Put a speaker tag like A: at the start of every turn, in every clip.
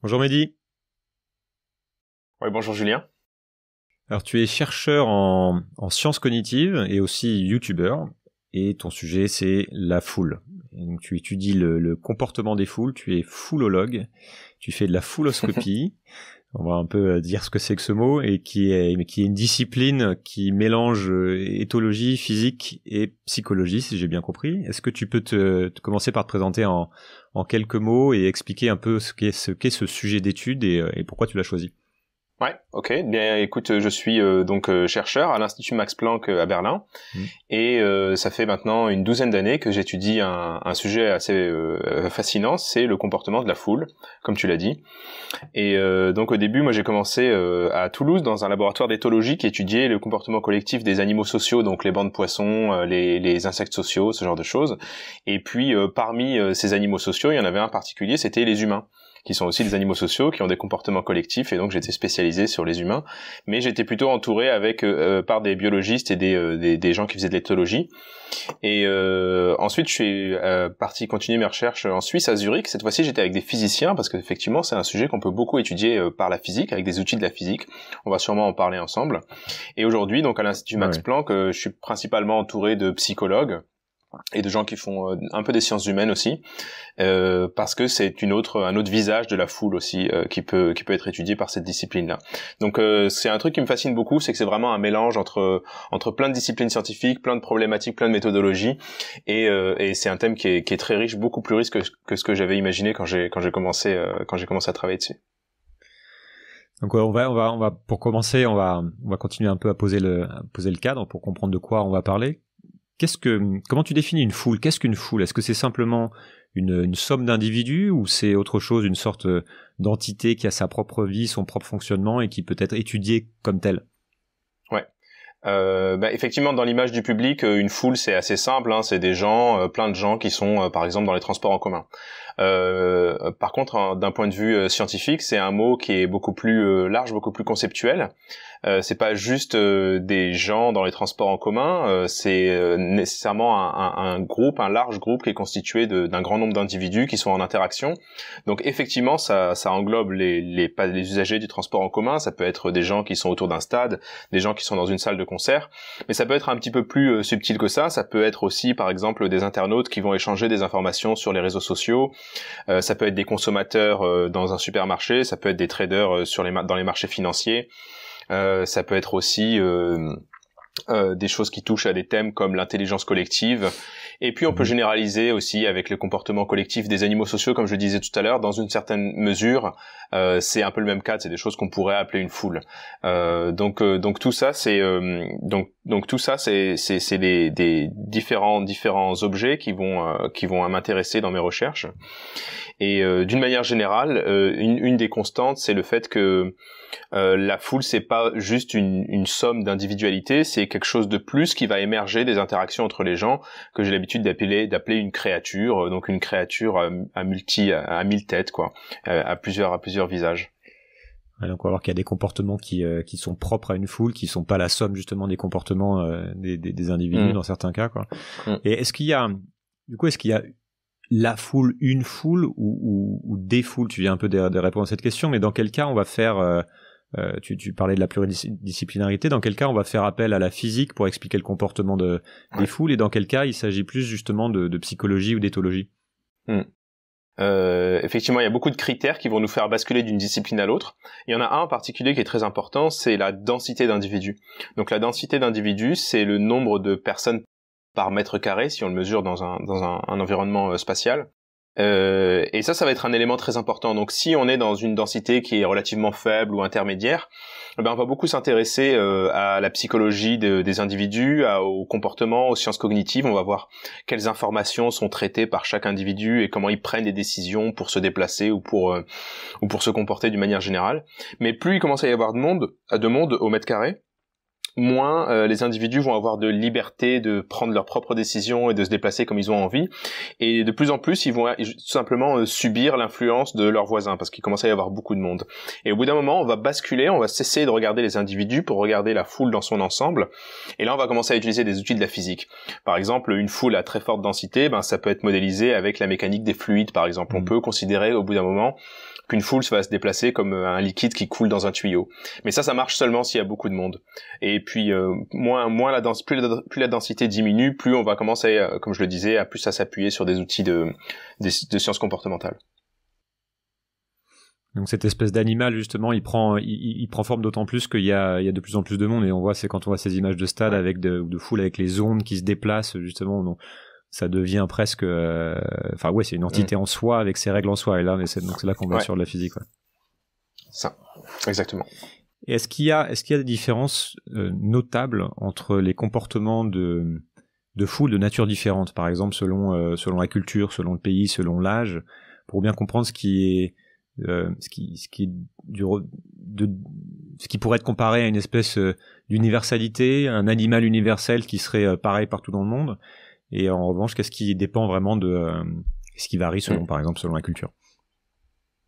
A: Bonjour
B: Mehdi. Oui, bonjour Julien.
A: Alors tu es chercheur en, sciences cognitives et aussi youtubeur et ton sujet c'est la foule. donc tu étudies le, comportement des foules, tu es foulologue, tu fais de la fouloscopie on va un peu euh, dire ce que c'est que ce mot et qui est qui est une discipline qui mélange euh, éthologie, physique et psychologie, si j'ai bien compris. Est-ce que tu peux te, commencer par te présenter en, en quelques mots et expliquer un peu ce qu'est ce qu'est ce sujet d'étude et euh, pourquoi tu l'as choisi
B: Ouais, ok. Bien, écoute, je suis euh, donc euh, chercheur à l'Institut Max Planck euh, à Berlin, mm. et ça fait maintenant une douzaine d'années que j'étudie un, un, sujet assez fascinant, c'est le comportement de la foule, comme tu l'as dit. Et donc au début, moi j'ai commencé à Toulouse dans un laboratoire d'éthologie qui étudiait le comportement collectif des animaux sociaux, donc les bandes de poissons, les, les, insectes sociaux, ce genre de choses. Et puis parmi ces animaux sociaux, il y en avait un particulier, c'était les humains qui sont aussi des animaux sociaux, qui ont des comportements collectifs, et donc j'étais spécialisé sur les humains, mais j'étais plutôt entouré avec euh, euh, par des biologistes et des, euh, des, des gens qui faisaient de l'éthologie. Et ensuite, je suis parti continuer mes recherches en Suisse, à Zurich. Cette fois-ci, j'étais avec des physiciens parce qu'effectivement, c'est un sujet qu'on peut beaucoup étudier par la physique, avec des outils de la physique. On va sûrement en parler ensemble. Et aujourd'hui, donc à l'Institut Max Planck, je suis principalement entouré de psychologues et de gens qui font euh, un peu des sciences humaines aussi, euh, parce que c'est une autre, un autre visage de la foule aussi euh, qui peut qui peut être étudié par cette discipline-là. Donc euh, c'est un truc qui me fascine beaucoup, c'est que c'est vraiment un mélange entre entre plein de disciplines scientifiques, plein de problématiques, plein de méthodologies, et, et c'est un thème qui est, qui est très riche, beaucoup plus riche que, que ce que j'avais imaginé quand j'ai quand j'ai commencé quand j'ai commencé à travailler dessus.
A: Donc on va, on va, on va pour commencer, on va, on va continuer un peu à poser le, à poser le cadre pour comprendre de quoi on va parler ce que, comment tu définis une foule Qu'est-ce qu'une foule Est-ce que c'est simplement une, une somme d'individus ou c'est autre chose, une sorte euh, d'entité qui a sa propre vie, son propre fonctionnement et qui peut être étudiée comme telle
B: euh, bah, effectivement, dans l'image du public, euh, une foule, c'est assez simple. Hein, c'est des gens, euh, plein de gens qui sont, par exemple, dans les transports en commun. par contre, hein, d'un point de vue scientifique, c'est un mot qui est beaucoup plus large, beaucoup plus conceptuel. c'est pas juste des gens dans les transports en commun. c'est nécessairement un, groupe, un large groupe qui est constitué d'un grand nombre d'individus qui sont en interaction. Donc, effectivement, ça, englobe les, les usagers du transport en commun. Ça peut être des gens qui sont autour d'un stade, des gens qui sont dans une salle de concert. Mais ça peut être un petit peu plus euh, subtil que ça. Ça peut être aussi, par exemple, des internautes qui vont échanger des informations sur les réseaux sociaux. Euh, ça peut être des consommateurs euh, dans un supermarché. Ça peut être des traders sur les dans les marchés financiers. ça peut être aussi des choses qui touchent à des thèmes comme l'intelligence collective et puis on peut mhm. généraliser aussi avec le comportement collectif des animaux sociaux, comme je le disais tout à l'heure, dans une certaine mesure, euh, c'est un peu le même cadre, c'est des choses qu'on pourrait appeler une foule. Euh, donc euh, donc tout ça c'est euh, donc donc tout ça c'est c'est des, des différents différents objets qui vont euh, qui vont m'intéresser dans mes recherches. Et d'une manière générale, une, une des constantes c'est le fait que la foule, c'est pas juste une, une somme d'individualité, c'est quelque chose de plus qui va émerger des interactions entre les gens que j'ai l'habitude d'appeler d'appeler une créature, euh, donc une créature à, multi, à, mille têtes, quoi, euh, à, plusieurs à plusieurs visages.
A: Donc on va voir qu'il y a des comportements qui, euh, qui sont propres à une foule, qui sont pas la somme justement des comportements des, des, individus mm. dans certains cas. Quoi. Mm. Et est-ce qu'il y a, du coup, est-ce qu'il y a la foule, une foule ou, des foules Tu viens un peu de, répondre à cette question, mais dans quel cas on va faire euh, tu, parlais de la pluridisciplinarité. Dans quel cas on va faire appel à la physique pour expliquer le comportement des foules et dans quel cas il s'agit plus justement de, psychologie ou d'éthologie hmm.
B: euh, effectivement, il y a beaucoup de critères qui vont nous faire basculer d'une discipline à l'autre. Il y en a un en particulier qui est très important, c'est la densité d'individus. Donc la densité d'individus, c'est le nombre de personnes par mètre carré si on le mesure dans un, dans un environnement euh, spatial. Euh, et ça, ça va être un élément très important. Donc, si on est dans une densité qui est relativement faible ou intermédiaire, eh ben on va beaucoup s'intéresser euh, à la psychologie des individus, au comportement, aux sciences cognitives. On va voir quelles informations sont traitées par chaque individu et comment ils prennent des décisions pour se déplacer ou pour euh, ou pour se comporter d'une manière générale. Mais plus il commence à y avoir de monde, de monde au mètre carré, moins euh, les individus vont avoir de liberté de prendre leurs propres décisions et de se déplacer comme ils ont envie. Et de plus en plus, ils vont simplement euh, subir l'influence de leurs voisins parce qu'il commence à y avoir beaucoup de monde. Et au bout d'un moment, on va basculer, on va cesser de regarder les individus pour regarder la foule dans son ensemble. Et là, on va commencer à utiliser des outils de la physique. Par exemple, une foule à très forte densité, ben, ça peut être modélisé avec la mécanique des fluides, par exemple. On mmh. peut considérer au bout d'un moment qu'une foule va se déplacer comme euh, un liquide qui coule dans un tuyau. Mais ça, ça marche seulement s'il y a beaucoup de monde. Et puis euh, moins, la plus, la, densité diminue, plus on va commencer, euh, comme je le disais, à plus à s'appuyer sur des outils de, sciences comportementales.
A: Donc cette espèce d'animal justement, il prend, il, prend forme d'autant plus qu'il y a, de plus en plus de monde et on voit c'est quand on voit ces images de stade avec de, foule avec les ondes qui se déplacent justement. ça devient presque, euh, enfin ouais, c'est une entité en soi avec ses règles en soi et là, c'est là qu'on va sur de la physique.
B: Ça, exactement
A: est-ce qu'il y a, est-ce qu'il y a des différences euh, notables entre les comportements de de foule de nature différente, par exemple selon euh, selon la culture, selon le pays, selon l'âge, pour bien comprendre ce qui est euh, ce qui ce qui du, de, ce qui pourrait être comparé à une espèce d'universalité, un animal universel qui serait pareil partout dans le monde. Et en revanche, qu'est-ce qui dépend vraiment de ce qui varie selon, mm. par exemple, selon la culture.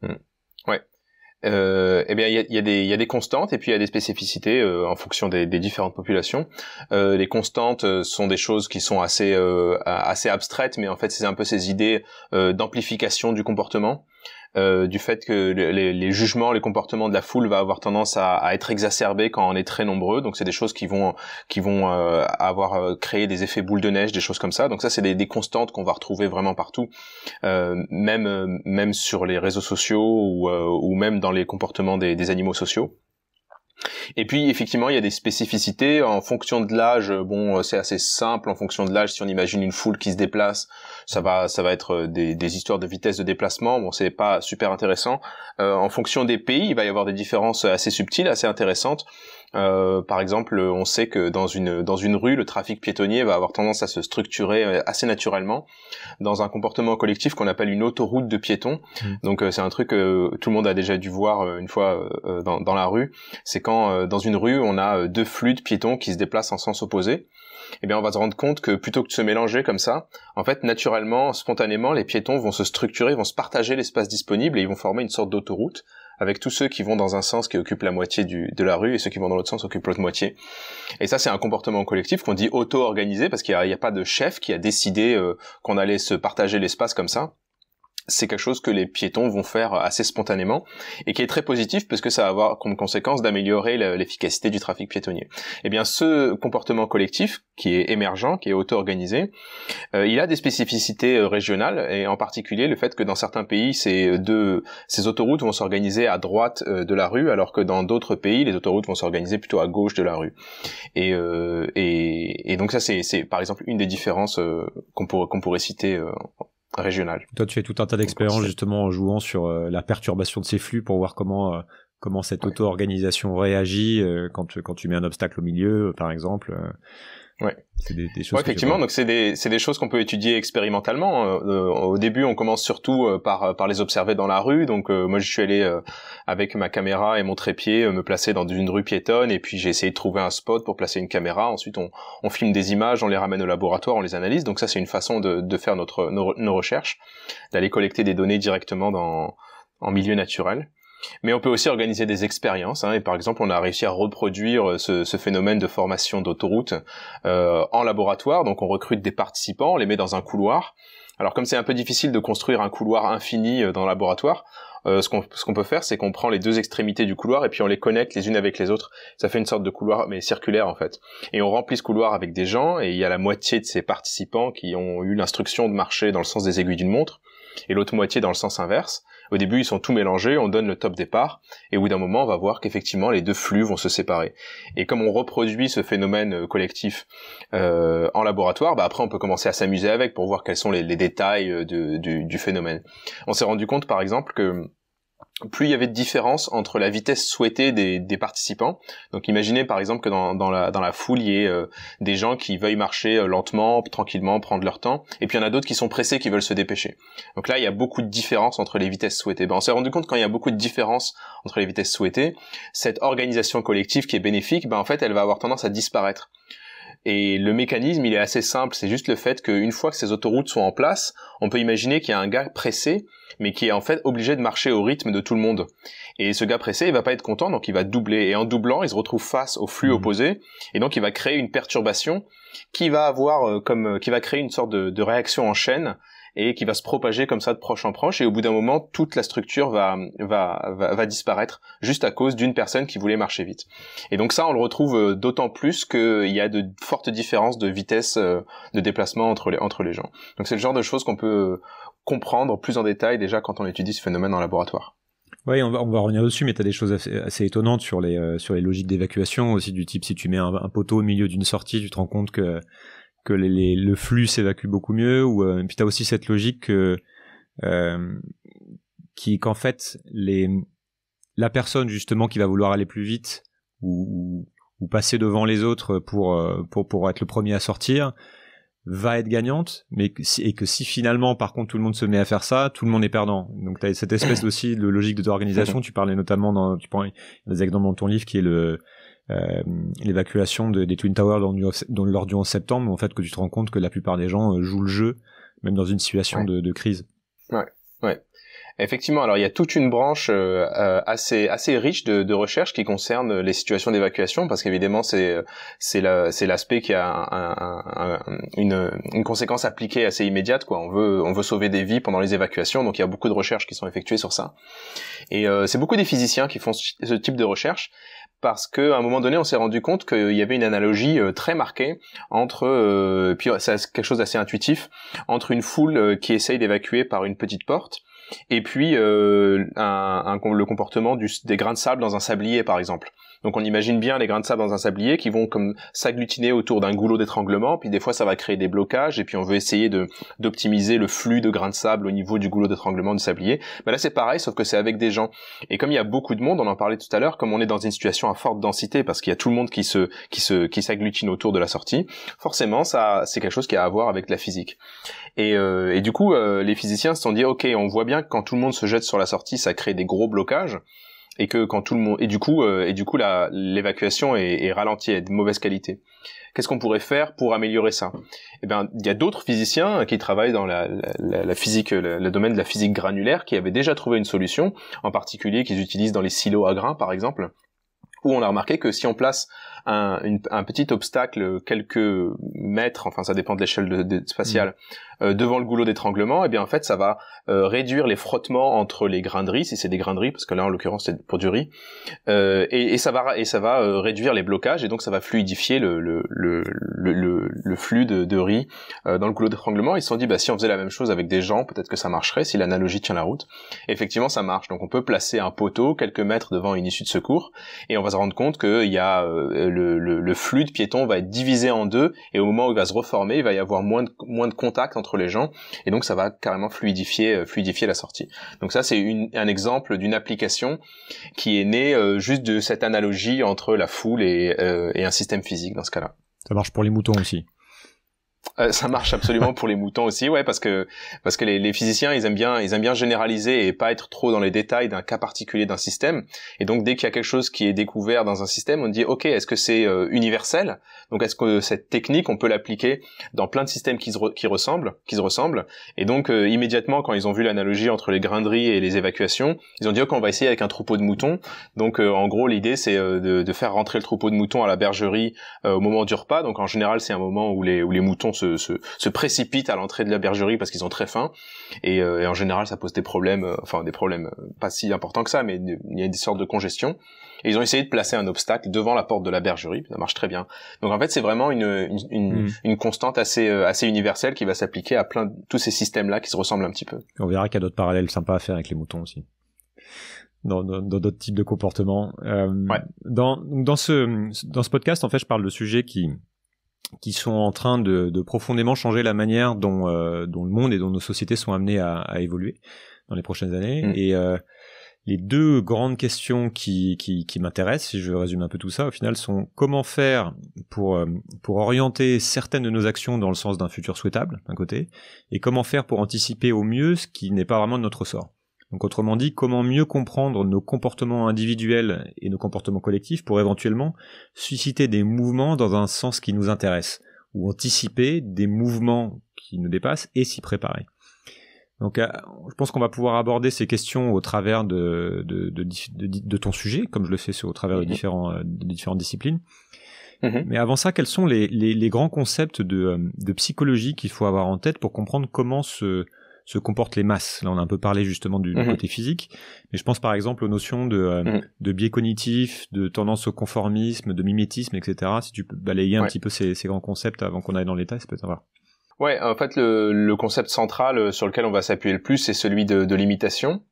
A: Mm
B: euh, eh bien, il y a, des constantes et puis il y a des spécificités euh, en fonction des, différentes populations. Euh, les constantes euh, sont des choses qui sont assez assez abstraites, mais en fait, c'est un peu ces idées d'amplification du comportement. Euh, du fait que les, jugements, les comportements de la foule va avoir tendance à, être exacerbés quand on est très nombreux. Donc c'est des choses qui vont qui vont euh, avoir euh, créé des effets boules de neige, des choses comme ça. Donc ça c'est des, des, constantes qu'on va retrouver vraiment partout, même même sur les réseaux sociaux ou, même dans les comportements des animaux sociaux. Et puis effectivement, il y a des spécificités en fonction de l'âge. Euh, bon, euh, c'est assez simple en fonction de l'âge. Si on imagine une foule qui se déplace, ça va, ça va être euh, des, histoires de vitesse de déplacement. Bon, c'est pas super intéressant. en fonction des pays, il va y avoir des différences assez subtiles, assez intéressantes. Euh, par exemple, on sait que dans une dans une rue, le trafic piétonnier va avoir tendance à se structurer euh, assez naturellement dans un comportement collectif qu'on appelle une autoroute de piétons. Hmm. Donc euh, c'est un truc que tout le monde a déjà dû voir une fois dans, dans la rue. C'est quand dans une rue, on a deux flux de piétons qui se déplacent en sens opposé eh bien on va se rendre compte que plutôt que de se mélanger comme ça, en fait naturellement, spontanément, les piétons vont se structurer, vont se partager l'espace disponible et ils vont former une sorte d'autoroute avec tous ceux qui vont dans un sens qui occupent la moitié de la rue et ceux qui vont dans l'autre sens occupent l'autre moitié. Et ça, c'est un comportement collectif qu'on dit auto-organisé parce qu'il n'y a, pas de chef qui a décidé euh, qu'on allait se partager l'espace comme ça c'est quelque chose que les piétons vont faire assez spontanément et qui est très positif parce que ça va avoir comme conséquence d'améliorer l'efficacité du trafic piétonnier. Eh bien, ce comportement collectif qui est émergent, qui est auto-organisé, euh, il a des spécificités euh, régionales et en particulier le fait que dans certains pays, ces deux, ces autoroutes vont s'organiser à droite euh, de la rue, alors que dans d'autres pays, les autoroutes vont s'organiser plutôt à gauche de la rue. Et, et, donc ça, c'est par exemple une des différences qu'on pourrait citer régional. Toi, tu fais tout un tas
A: d'expériences justement en jouant sur euh, la perturbation de ces flux pour voir comment euh, comment cette auto-organisation réagit euh, quand, quand tu mets un obstacle au milieu, par exemple. Ouais. C'est des, effectivement,
B: donc c'est des c'est des choses qu'on peut étudier expérimentalement. Euh, euh, au début, on commence surtout euh, par par les observer dans la rue. Donc moi, je suis allé avec ma caméra et mon trépied me placer dans une rue piétonne et puis j'ai essayé de trouver un spot pour placer une caméra. Ensuite, on on filme des images, on les ramène au laboratoire, on les analyse. Donc ça, c'est une façon de de faire notre nos, nos recherches, d'aller collecter des données directement dans en milieu naturel. Mais on peut aussi organiser des expériences. Hein, et par exemple, on a réussi à reproduire euh, ce, phénomène de formation d'autoroute euh, en laboratoire. Donc on recrute des participants, on les met dans un couloir. Alors comme c'est un peu difficile de construire un couloir infini euh, dans le laboratoire, ce qu'on peut faire, c'est qu'on prend les deux extrémités du couloir et puis on les connecte les unes avec les autres. Ça fait une sorte de couloir, mais circulaire en fait. Et on remplit ce couloir avec des gens, et il y a la moitié de ces participants qui ont eu l'instruction de marcher dans le sens des aiguilles d'une montre, et l'autre moitié dans le sens inverse. Au début, ils sont tout mélangés, on donne le top départ, et au bout d'un moment, on va voir qu'effectivement, les deux flux vont se séparer. Et comme on reproduit ce phénomène euh, collectif euh, en laboratoire, bah après, on peut commencer à s'amuser avec pour voir quels sont les, détails euh, du, du, phénomène. On s'est rendu compte, par exemple, que plus il y avait de différence entre la vitesse souhaitée des, participants. Donc imaginez par exemple que dans, la, dans foule, il y ait euh, des gens qui veuillent marcher euh, lentement, tranquillement, prendre leur temps, et puis il y en a d'autres qui sont pressés, qui veulent se dépêcher. Donc là, il y a beaucoup de différence entre les vitesses souhaitées. Ben, on s'est rendu compte quand il y a beaucoup de différence entre les vitesses souhaitées, cette organisation collective qui est bénéfique, ben, en fait, elle va avoir tendance à disparaître. Et le mécanisme, il est assez simple. C'est juste le fait qu'une fois que ces autoroutes sont en place, on peut imaginer qu'il y a un gars pressé, mais qui est en fait obligé de marcher au rythme de tout le monde. Et ce gars pressé, il va pas être content, donc il va doubler. Et en doublant, il se retrouve face au flux mmh. opposé, et donc il va créer une perturbation qui va avoir euh, comme, euh, qui va créer une sorte de réaction en chaîne et qui va se propager comme ça de proche en proche. Et au bout d'un moment, toute la structure va, va, disparaître juste à cause d'une personne qui voulait marcher vite. Et donc ça, on le retrouve euh, d'autant plus qu'il y a de fortes différences de vitesse euh, de déplacement entre les, entre les gens. Donc c'est le genre de choses qu'on peut euh, comprendre plus en détail déjà quand on étudie ce phénomène en laboratoire.
A: Oui, on va, on va revenir dessus, mais tu as des choses assez, étonnantes sur les, sur les logiques d'évacuation aussi, du type si tu mets un poteau au milieu d'une sortie, tu te rends compte que que le flux s'évacue beaucoup mieux. Ou et euh, puis t'as aussi cette logique que, euh, qui qu'en fait les la personne justement qui va vouloir aller plus vite ou, passer devant les autres euh, pour, pour être le premier à sortir va être gagnante, mais et que si finalement, par contre, tout le monde se met à faire ça, tout le monde est perdant. Donc, tu as cette espèce aussi de logique de organisation. Tu parlais notamment dans, tu prends dans ton livre qui est le euh, l'évacuation de, des Twin Towers lors du, lors du 11 septembre, en fait, que tu te rends compte que la plupart des gens euh, jouent le jeu, même dans une situation de, de, crise.
B: Ouais, ouais. Effectivement, alors il y a toute une branche euh, assez assez riche de, de, recherche qui concerne les situations d'évacuation, parce qu'évidemment c'est c'est la, c'est l'aspect qui a une, une conséquence appliquée assez immédiate quoi. On veut on veut sauver des vies pendant les évacuations, donc il y a beaucoup de recherches qui sont effectuées sur ça. Et c'est beaucoup des physiciens qui font ce type de recherche parce qu'à un moment donné, on s'est rendu compte qu'il y avait une analogie euh, très marquée entre, euh, puis c'est quelque chose d'assez intuitif, entre une foule euh, qui essaye d'évacuer par une petite porte et puis le comportement des grains de sable dans un sablier, par exemple. Donc on imagine bien les grains de sable dans un sablier qui vont comme s'agglutiner autour d'un goulot d'étranglement, puis des fois ça va créer des blocages, et puis on veut essayer de d'optimiser le flux de grains de sable au niveau du goulot d'étranglement du sablier. Mais là c'est pareil, sauf que c'est avec des gens. Et comme il y a beaucoup de monde, on en parlait tout à l'heure, comme on est dans une situation à forte densité, parce qu'il y a tout le monde qui se qui se qui s'agglutine autour de la sortie, forcément ça c'est quelque chose qui a à voir avec la physique. Et, euh, du coup euh, les physiciens se sont dit ok on voit bien que quand tout le monde se jette sur la sortie ça crée des gros blocages et que quand tout le monde et du coup euh, et du coup l'évacuation est, est, ralentie, est de mauvaise qualité. Qu'est-ce qu'on pourrait faire pour améliorer ça Eh bien, il y a d'autres physiciens qui travaillent dans la, la, physique, le, le, domaine de la physique granulaire, qui avaient déjà trouvé une solution, en particulier qu'ils utilisent dans les silos à grains, par exemple, où on a remarqué que si on place un, petit obstacle quelques mètres, enfin ça dépend de l'échelle spatiale, mmh. euh, devant le goulot d'étranglement, et eh bien en fait ça va euh, réduire les frottements entre les grains de riz, si c'est des grains de riz, parce que là en l'occurrence c'est pour du riz, euh, et, ça va et ça va réduire les blocages et donc ça va fluidifier le, le, le, le, flux de, riz dans le goulot d'étranglement. Ils se sont dit bah si on faisait la même chose avec des gens, peut-être que ça marcherait si l'analogie tient la route. effectivement ça marche, donc on peut placer un poteau quelques mètres devant une issue de secours et on va se rendre compte qu'il y a le, flux de piétons va être divisé en deux et au moment où il va se reformer, il va y avoir moins de, moins de contact entre les gens et donc ça va carrément fluidifier, euh, fluidifier la sortie. Donc ça, c'est un exemple d'une application qui est née euh, juste de cette analogie entre la foule euh, et un système physique dans ce cas-là.
A: Ça marche pour les moutons aussi.
B: Euh, ça marche absolument pour les moutons aussi, ouais, parce que parce que les, les, physiciens ils aiment bien ils aiment bien généraliser et pas être trop dans les détails d'un cas particulier d'un système. Et donc dès qu'il y a quelque chose qui est découvert dans un système, on dit ok, est-ce que c'est euh, universel Donc est-ce que cette technique on peut l'appliquer dans plein de systèmes qui, se qui ressemblent, qui se ressemblent Et donc euh, immédiatement quand ils ont vu l'analogie entre les grinderies et les évacuations, ils ont dit ok, on va essayer avec un troupeau de moutons. Donc en gros l'idée c'est de, de, faire rentrer le troupeau de moutons à la bergerie au moment du repas. Donc en général c'est un moment où les où les moutons se se, se, précipitent à l'entrée de la bergerie parce qu'ils ont très faim. Et, euh, en général, ça pose des problèmes, euh, enfin des problèmes euh, pas si importants que ça, mais il y a des sortes de congestion. Et ils ont essayé de placer un obstacle devant la porte de la bergerie, ça marche très bien. Donc en fait, c'est vraiment une, une, hmm. constante assez, assez universelle qui va s'appliquer à plein tous ces systèmes-là qui se ressemblent un petit peu.
A: On verra qu'il y a d'autres parallèles sympas à faire avec les moutons aussi. Dans, d'autres types de comportements. dans, dans, ce, dans ce podcast, en fait, je parle de sujets qui, qui sont en train de, profondément changer la manière euh, dont, le monde et dont nos sociétés sont amenées à, évoluer dans les prochaines années. Mm. Et euh, les deux grandes questions qui, m'intéressent, si je résume un peu tout ça, au final, sont comment faire pour, euh, pour orienter certaines de nos actions dans le sens d'un futur souhaitable, d'un côté, et comment faire pour anticiper au mieux ce qui n'est pas vraiment de notre sort. Donc autrement dit, comment mieux comprendre nos comportements individuels et nos comportements collectifs pour éventuellement susciter des mouvements dans un sens qui nous intéresse, ou anticiper des mouvements qui nous dépassent et s'y préparer. Donc euh, je pense qu'on va pouvoir aborder ces questions au travers de, de, ton sujet, comme je le fais au travers de, mhm. euh, différentes disciplines. Mhm. Mais avant ça, quels sont les, les grands concepts euh, de, psychologie qu'il faut avoir en tête pour comprendre comment se, se comportent les masses. Là, on a un peu parlé justement du, mhm. côté physique, mais je pense par exemple aux notions de, euh, mhm. biais cognitifs, de tendance au conformisme, de mimétisme, etc. Si tu peux balayer un petit peu ces, grands concepts avant qu'on aille dans l'état, c'est peut être voilà.
B: Ouais, en fait, le, concept central euh, sur lequel on va s'appuyer le plus, c'est celui de, de l'imitation.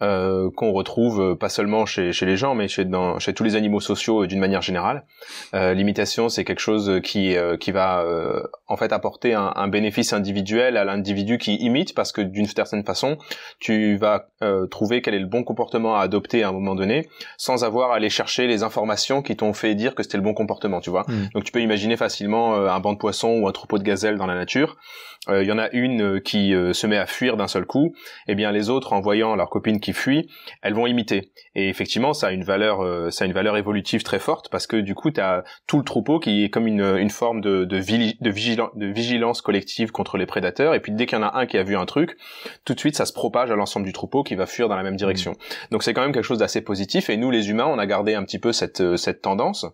B: Euh, qu'on retrouve euh, pas seulement chez, les gens, mais chez, tous les animaux sociaux euh, d'une manière générale. L'imitation, c'est quelque chose qui, va en fait apporter un, bénéfice individuel à l'individu qui imite, parce que d'une certaine façon, tu vas trouver quel est le bon comportement à adopter à un moment donné, sans avoir à aller chercher les informations qui t'ont fait dire que c'était le bon comportement, tu vois. Mmh. Donc tu peux imaginer facilement un banc de poissons ou un troupeau de gazelles dans la nature il euh, y en a une euh, qui euh, se met à fuir d'un seul coup, et eh bien les autres, en voyant leur copine qui fuit, elles vont imiter. Et effectivement, ça a une valeur, ça a une valeur évolutive très forte parce que du coup, tu as tout le troupeau qui est comme une, forme de, de, vigilance, de, vigilance collective contre les prédateurs. Et puis dès qu'il y en a un qui a vu un truc, tout de suite, ça se propage à l'ensemble du troupeau qui va fuir dans la même direction. Mmh. Donc c'est quand même quelque chose d'assez positif. Et nous, les humains, on a gardé un petit peu cette, cette tendance,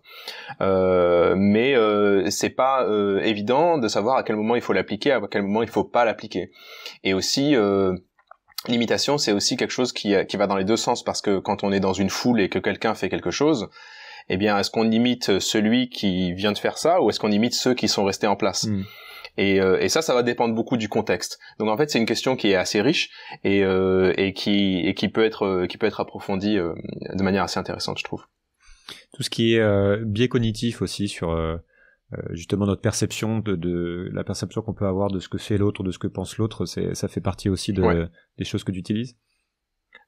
B: mais c'est pas euh, évident de savoir à quel moment il faut l'appliquer, à quel moment il faut pas l'appliquer. Et aussi euh, l'imitation, c'est aussi quelque chose qui, euh, qui va dans les deux sens parce que quand on est dans une foule et que quelqu'un fait quelque chose, eh bien, est-ce qu'on imite celui qui vient de faire ça ou est-ce qu'on imite ceux qui sont restés en place hmm. et, et, ça, ça va dépendre beaucoup du contexte. Donc en fait, c'est une question qui est assez riche et, et, qui, et qui, peut être, qui peut être approfondie de manière assez intéressante, je trouve.
A: Tout ce qui est biais cognitif aussi sur euh, justement notre perception de, la perception qu'on peut avoir de ce que fait l'autre, de ce que pense l'autre, c'est ça fait partie aussi de, des choses que tu utilises.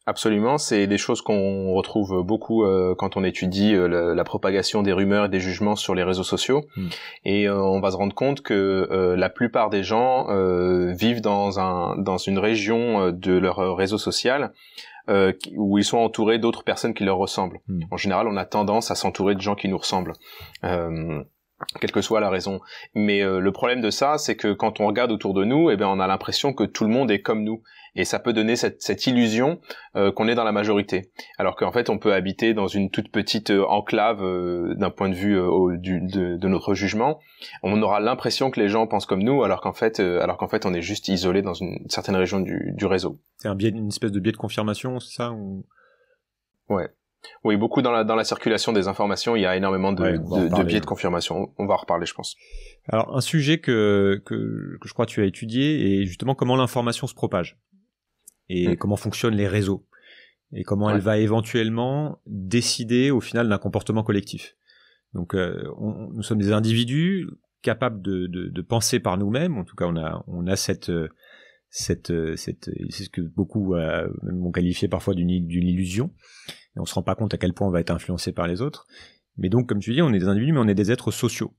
B: Absolument, c'est des choses qu'on retrouve beaucoup euh, quand on étudie euh, la, propagation des rumeurs et des jugements sur les réseaux sociaux. Hmm. Et on va se rendre compte que la plupart des gens vivent dans, un, dans une région de leur réseau social où ils sont entourés d'autres personnes qui leur ressemblent. Hmm. En général, on a tendance à s'entourer de gens qui nous ressemblent quelle que soit la raison. Mais euh, le problème de ça, c'est que quand on regarde autour de nous, eh bien, on a l'impression que tout le monde est comme nous. Et ça peut donner cette, illusion euh, qu'on est dans la majorité. Alors qu'en fait, on peut habiter dans une toute petite euh, enclave d'un point de vue du, de, notre jugement. On aura l'impression que les gens pensent comme nous, alors qu'en fait, alors qu'en fait, on est juste isolé dans une certaine région du, du réseau.
A: C'est un une espèce de biais de confirmation, ça Ouais.
B: Oui, beaucoup dans la, circulation des informations, il y a énormément de, de, biais de confirmation. On va en reparler, je pense.
A: Alors, un sujet que, que, je crois que tu as étudié est justement comment l'information se propage et hmm. comment fonctionnent les réseaux et comment elle va éventuellement décider au final d'un comportement collectif. Donc, euh, nous sommes des individus capables de, penser par nous-mêmes. En tout cas, on a, on a cette euh, cette, euh, c'est ce que beaucoup m'ont qualifié parfois d'une illusion. On on se rend pas compte à quel point on va être influencé par les autres. Mais donc, comme tu dis, on est des individus, mais on est des êtres sociaux.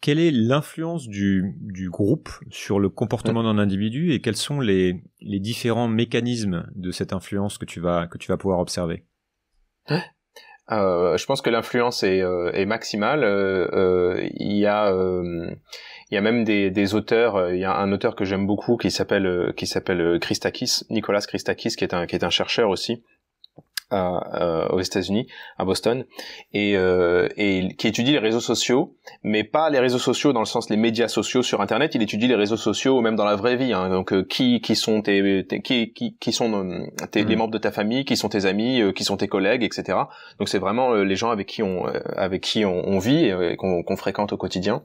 A: Quelle est l'influence du, groupe sur le comportement d'un individu et quels sont les, différents mécanismes de cette influence que tu vas, que tu vas pouvoir observer
B: euh, je pense que l'influence est, euh, maximale. Euh, il y a il y même des, auteurs. Il y a un auteur que j'aime beaucoup qui s'appelle qui s'appelle Christakis, Nicolas Christakis, qui est qui est un chercheur aussi, à, euh, aux États-Unis, à Boston, et, euh, et, qui étudie les réseaux sociaux, mais pas les réseaux sociaux dans le sens les médias sociaux sur Internet. Il étudie les réseaux sociaux même dans la vraie vie. Hein, donc euh, qui qui sont tes, qui, qui, qui sont tes, mm. les membres de ta famille, qui sont tes amis, qui sont tes collègues, etc. Donc c'est vraiment les gens avec qui on avec qui on, on vit et, qu'on fréquente au quotidien.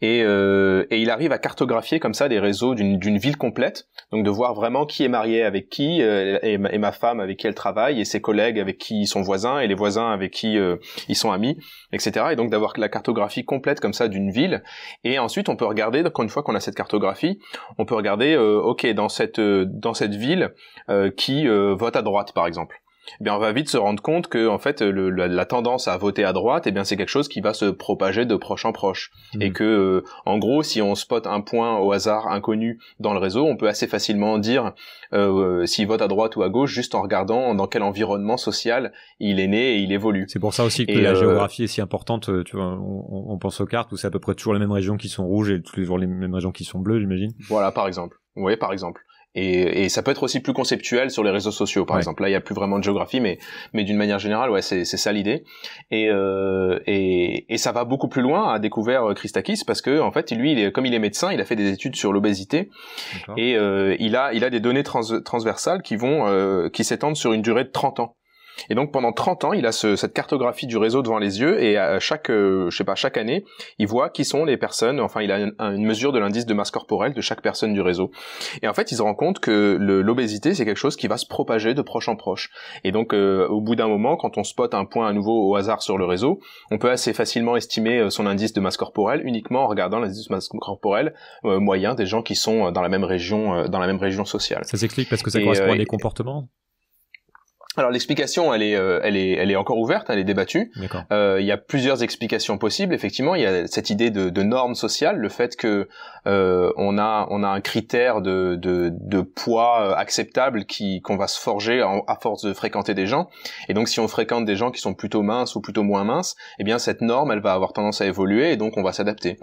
B: Et, et il arrive à cartographier comme ça des réseaux d'une ville complète, donc de voir vraiment qui est marié avec qui, et, et ma femme avec qui elle travaille, et ses collègues avec qui ils sont voisins et les voisins avec qui euh, ils sont amis, etc. Et donc d'avoir la cartographie complète comme ça d'une ville. Et ensuite, on peut regarder, donc une fois qu'on a cette cartographie, on peut regarder, euh, ok, dans cette euh, dans cette ville qui vote à droite, par exemple. Eh on va vite se rendre compte que en fait la, tendance à voter à droite, eh bien c'est quelque chose qui va se propager de proche en proche, et mm. que euh, en gros si on spot un point au hasard inconnu dans le réseau, on peut assez facilement dire euh, euh, s'il vote à droite ou à gauche juste en regardant dans quel environnement social il est né et il évolue. C'est pour ça aussi que la géographie
A: est si importante. Tu vois, on, pense aux cartes où c'est à peu près toujours les mêmes régions qui sont rouges et toujours les mêmes régions qui sont bleues, j'imagine.
B: Voilà par exemple. Oui, par exemple. Et, ça peut être aussi plus conceptuel sur les réseaux sociaux, par exemple. Là, il n'y a plus vraiment de géographie, mais, mais d'une manière générale, ouais, c'est ça l'idée. Euh, et, et, ça va beaucoup plus loin, à découvert euh, Christakis, parce que en fait, lui, il est, comme il est médecin, il a fait des études sur l'obésité, et euh, il a il a des données transversales qui vont qui s'étendent sur une durée de 30 ans. Et donc pendant 30 ans, il a ce, cette cartographie du réseau devant les yeux et à euh, chaque, euh, je sais pas, chaque année, il voit qui sont les personnes. Enfin, il a une, mesure de l'indice de masse corporelle de chaque personne du réseau. Et en fait, il se rend compte que l'obésité c'est quelque chose qui va se propager de proche en proche. Et donc euh, au bout d'un moment, quand on spot un point à nouveau au hasard sur le réseau, on peut assez facilement estimer son indice de masse corporelle uniquement en regardant l'indice de masse corporelle moyen des gens qui sont dans la même région, dans la même région sociale.
A: Ça s'explique parce que ça correspond à des comportements
B: alors l'explication, elle est, euh, elle est, elle est encore ouverte, elle est débattue. Euh, il y a plusieurs explications possibles. Effectivement, il y a cette idée de, de normes sociales, le fait que euh, on a, on a un critère de, de, poids euh, acceptable qui qu'on va se forger à force de fréquenter des gens. Et donc, si on fréquente des gens qui sont plutôt minces ou plutôt moins minces, eh bien cette norme, elle va avoir tendance à évoluer et donc on va s'adapter.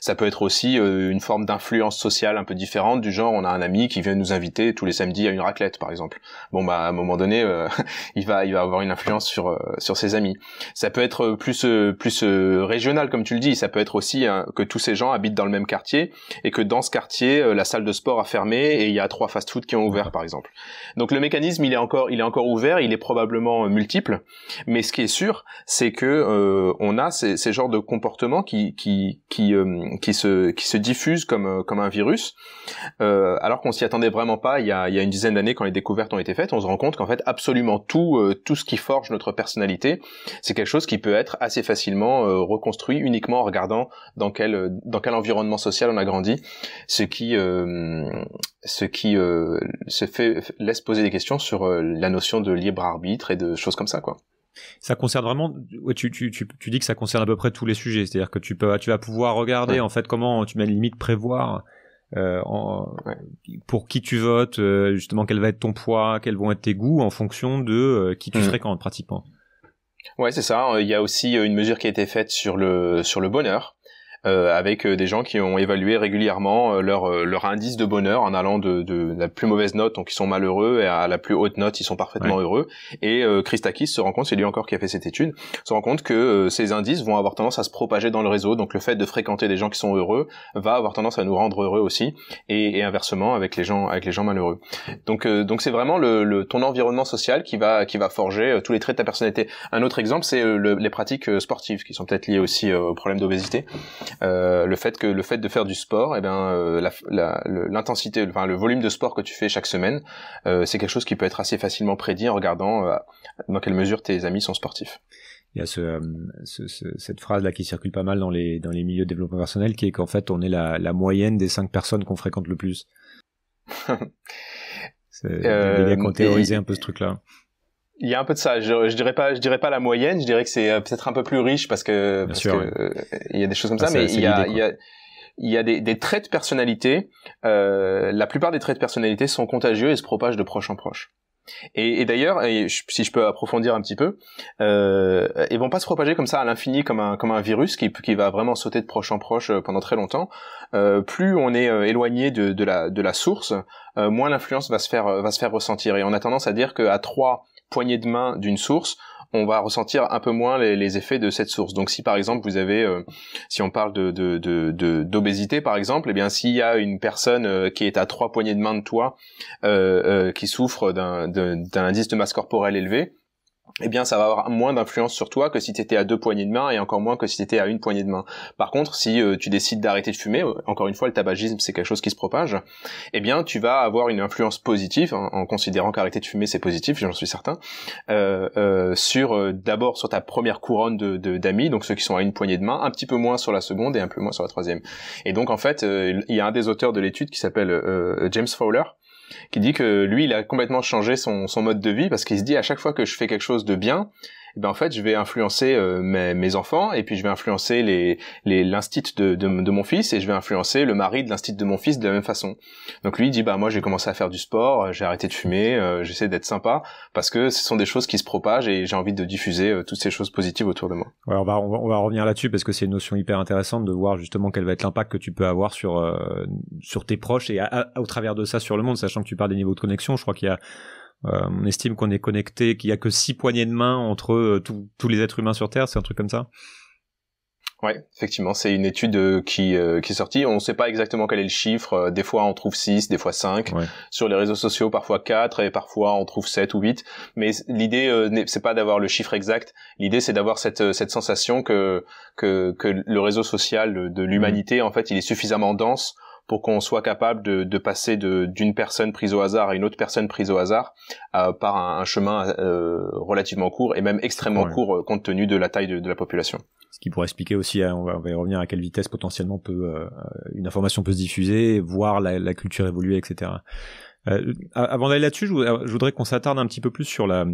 B: Ça peut être aussi une forme d'influence sociale un peu différente, du genre on a un ami qui vient nous inviter tous les samedis à une raclette, par exemple. Bon, bah à un moment donné il va il avoir une influence sur euh, sur ses amis. Ça peut être plus euh, plus euh, régional comme tu le dis, ça peut être aussi hein, que tous ces gens habitent dans le même quartier et que dans ce quartier la salle de sport a fermé et il y a trois fast-food qui ont ouvert par exemple. Donc le mécanisme il est encore il est encore ouvert, il est probablement multiple, mais ce qui est sûr c'est que on a ces, genres de comportements qui qui qui qui se qui diffusent comme comme un virus alors qu'on s'y attendait vraiment pas il y il y a une dizaine d'années quand les découvertes ont été faites, on se rend compte qu'en fait absolument tout, euh, tout ce qui forge notre personnalité. C'est quelque chose qui peut être assez facilement euh, reconstruit uniquement en regardant dans quel, euh, dans quel environnement social on a grandi, ce qui, ce qui se fait, laisse poser des questions sur la notion de libre arbitre et de choses comme ça, quoi.
A: Ça concerne vraiment. tu, dis que ça concerne à peu près tous les sujets. C'est-à-dire que tu peux, tu vas pouvoir regarder en fait comment tu mets limite prévoir euh, en, pour qui tu votes, euh, justement quel va être ton poids, quels vont être tes goûts en fonction de euh, qui tu fréquentes mm. pratiquement.
B: Ouais, c'est ça. Il y a aussi une mesure qui a été faite sur le sur le bonheur euh, avec euh, des gens qui ont évalué régulièrement euh, leur, euh, leur indice de bonheur en allant de, de, la plus mauvaise note, donc ils sont malheureux, et à la plus haute note, ils sont parfaitement heureux. Et euh, Christakis se rend compte, c'est lui encore qui a fait cette étude, se rend compte que ces indices vont avoir tendance à se propager dans le réseau, donc le fait de fréquenter des gens qui sont heureux va avoir tendance à nous rendre heureux aussi, et, inversement avec les gens avec les gens malheureux. Donc donc c'est vraiment le, le, ton environnement social qui va qui va forger tous les traits de ta personnalité. Un autre exemple, c'est le, les pratiques sportives qui sont peut-être liées aussi au problème d'obésité. Euh, le fait que le fait de faire du sport, et eh bien euh, l'intensité, enfin, le volume de sport que tu fais chaque semaine, euh, c'est quelque chose qui peut être assez facilement prédit en regardant dans quelle mesure tes amis sont sportifs. Il y a ce, ce, ce, cette phrase là qui circule pas mal dans les dans les milieux de
A: développement personnel, qui est qu'en fait on est la, la moyenne des cinq personnes qu'on fréquente le plus. C'est euh, théorisait un peu ce truc-là
B: il y a un peu de ça. Je, je, dirais pas, je dirais pas la moyenne. Je dirais que c'est euh, peut-être un peu plus riche parce que, parce euh, il y a des choses comme ça. Mais il y a, il y a, il y a des, traits de personnalité. Euh, la plupart des traits de personnalité sont contagieux et se propagent de proche en proche. Et, et d'ailleurs, si je peux approfondir un petit peu, euh, ils vont pas se propager comme ça à l'infini, comme un comme un virus qui, qui va vraiment sauter de proche en proche euh, pendant très longtemps. Euh, plus on est éloigné de, de la de la source, moins l'influence va se faire va se faire ressentir. Et on a tendance à dire que à trois poignée de main d'une source, on va ressentir un peu moins les, effets de cette source. Donc si par exemple vous avez, euh, si on parle de, d'obésité par exemple, et eh bien s'il y a une personne euh, qui est à trois poignées de main de toi, euh, qui souffre d'un indice de masse corporelle élevé, eh bien ça va avoir moins d'influence sur toi que si tu étais à deux poignées de main et encore moins que si tu étais à une poignée de main. Par contre, si euh, tu décides d'arrêter de fumer, euh, encore une fois le tabagisme c'est quelque chose qui se propage, eh bien tu vas avoir une influence positive hein, en considérant qu'arrêter de fumer c'est positif, j'en suis certain, euh, sur d'abord sur ta première couronne de d'amis, donc ceux qui sont à une poignée de main, un petit peu moins sur la seconde et un peu moins sur la troisième. Et donc en fait, il y a un des auteurs de l'étude qui s'appelle James Fowler qui dit que lui, il a complètement changé son, son mode de vie parce qu'il se dit à chaque fois que je fais quelque chose de bien, et ben en fait je vais influencer euh, mes, mes, enfants et puis je vais influencer les l'instit de, de, de, mon fils et je vais influencer le mari de l'instit de mon fils de la même façon. Donc lui il dit bah moi j'ai commencé à faire du sport, euh, j'ai arrêté de fumer, euh, j'essaie d'être sympa parce que ce sont des choses qui se propagent et j'ai envie de diffuser toutes ces choses positives autour de moi.
A: Alors on va on va, revenir là-dessus parce que c'est une notion hyper intéressante de voir justement quel va être l'impact que tu peux avoir sur sur tes proches et au travers de ça sur le monde, sachant que tu parles des niveaux de connexion, je crois qu'il y a euh, on estime qu'on est connecté, qu'il n'y a que six poignées de main entre euh, tous les êtres humains sur Terre, c'est un truc comme ça
B: Ouais, effectivement, c'est une étude euh, qui, est sortie. On ne sait pas exactement quel est le chiffre. Des fois, on trouve six, des fois cinq. Sur les réseaux sociaux, parfois quatre, et parfois on trouve sept ou huit. Mais l'idée, c'est pas d'avoir le chiffre exact. L'idée, c'est d'avoir cette, cette sensation que, que le réseau social de l'humanité, en fait, il est suffisamment dense pour qu'on soit capable de, de passer d'une personne prise au hasard à une autre personne prise au hasard euh, par un, chemin euh, relativement court et même extrêmement court euh, compte tenu de la taille de, de la population.
A: Ce qui pourrait expliquer aussi, hein, on va, on va y revenir à quelle vitesse potentiellement peut une information peut se diffuser, voir la, la culture évoluer, etc. avant d'aller là-dessus, je, je, voudrais qu'on s'attarde un petit peu plus sur la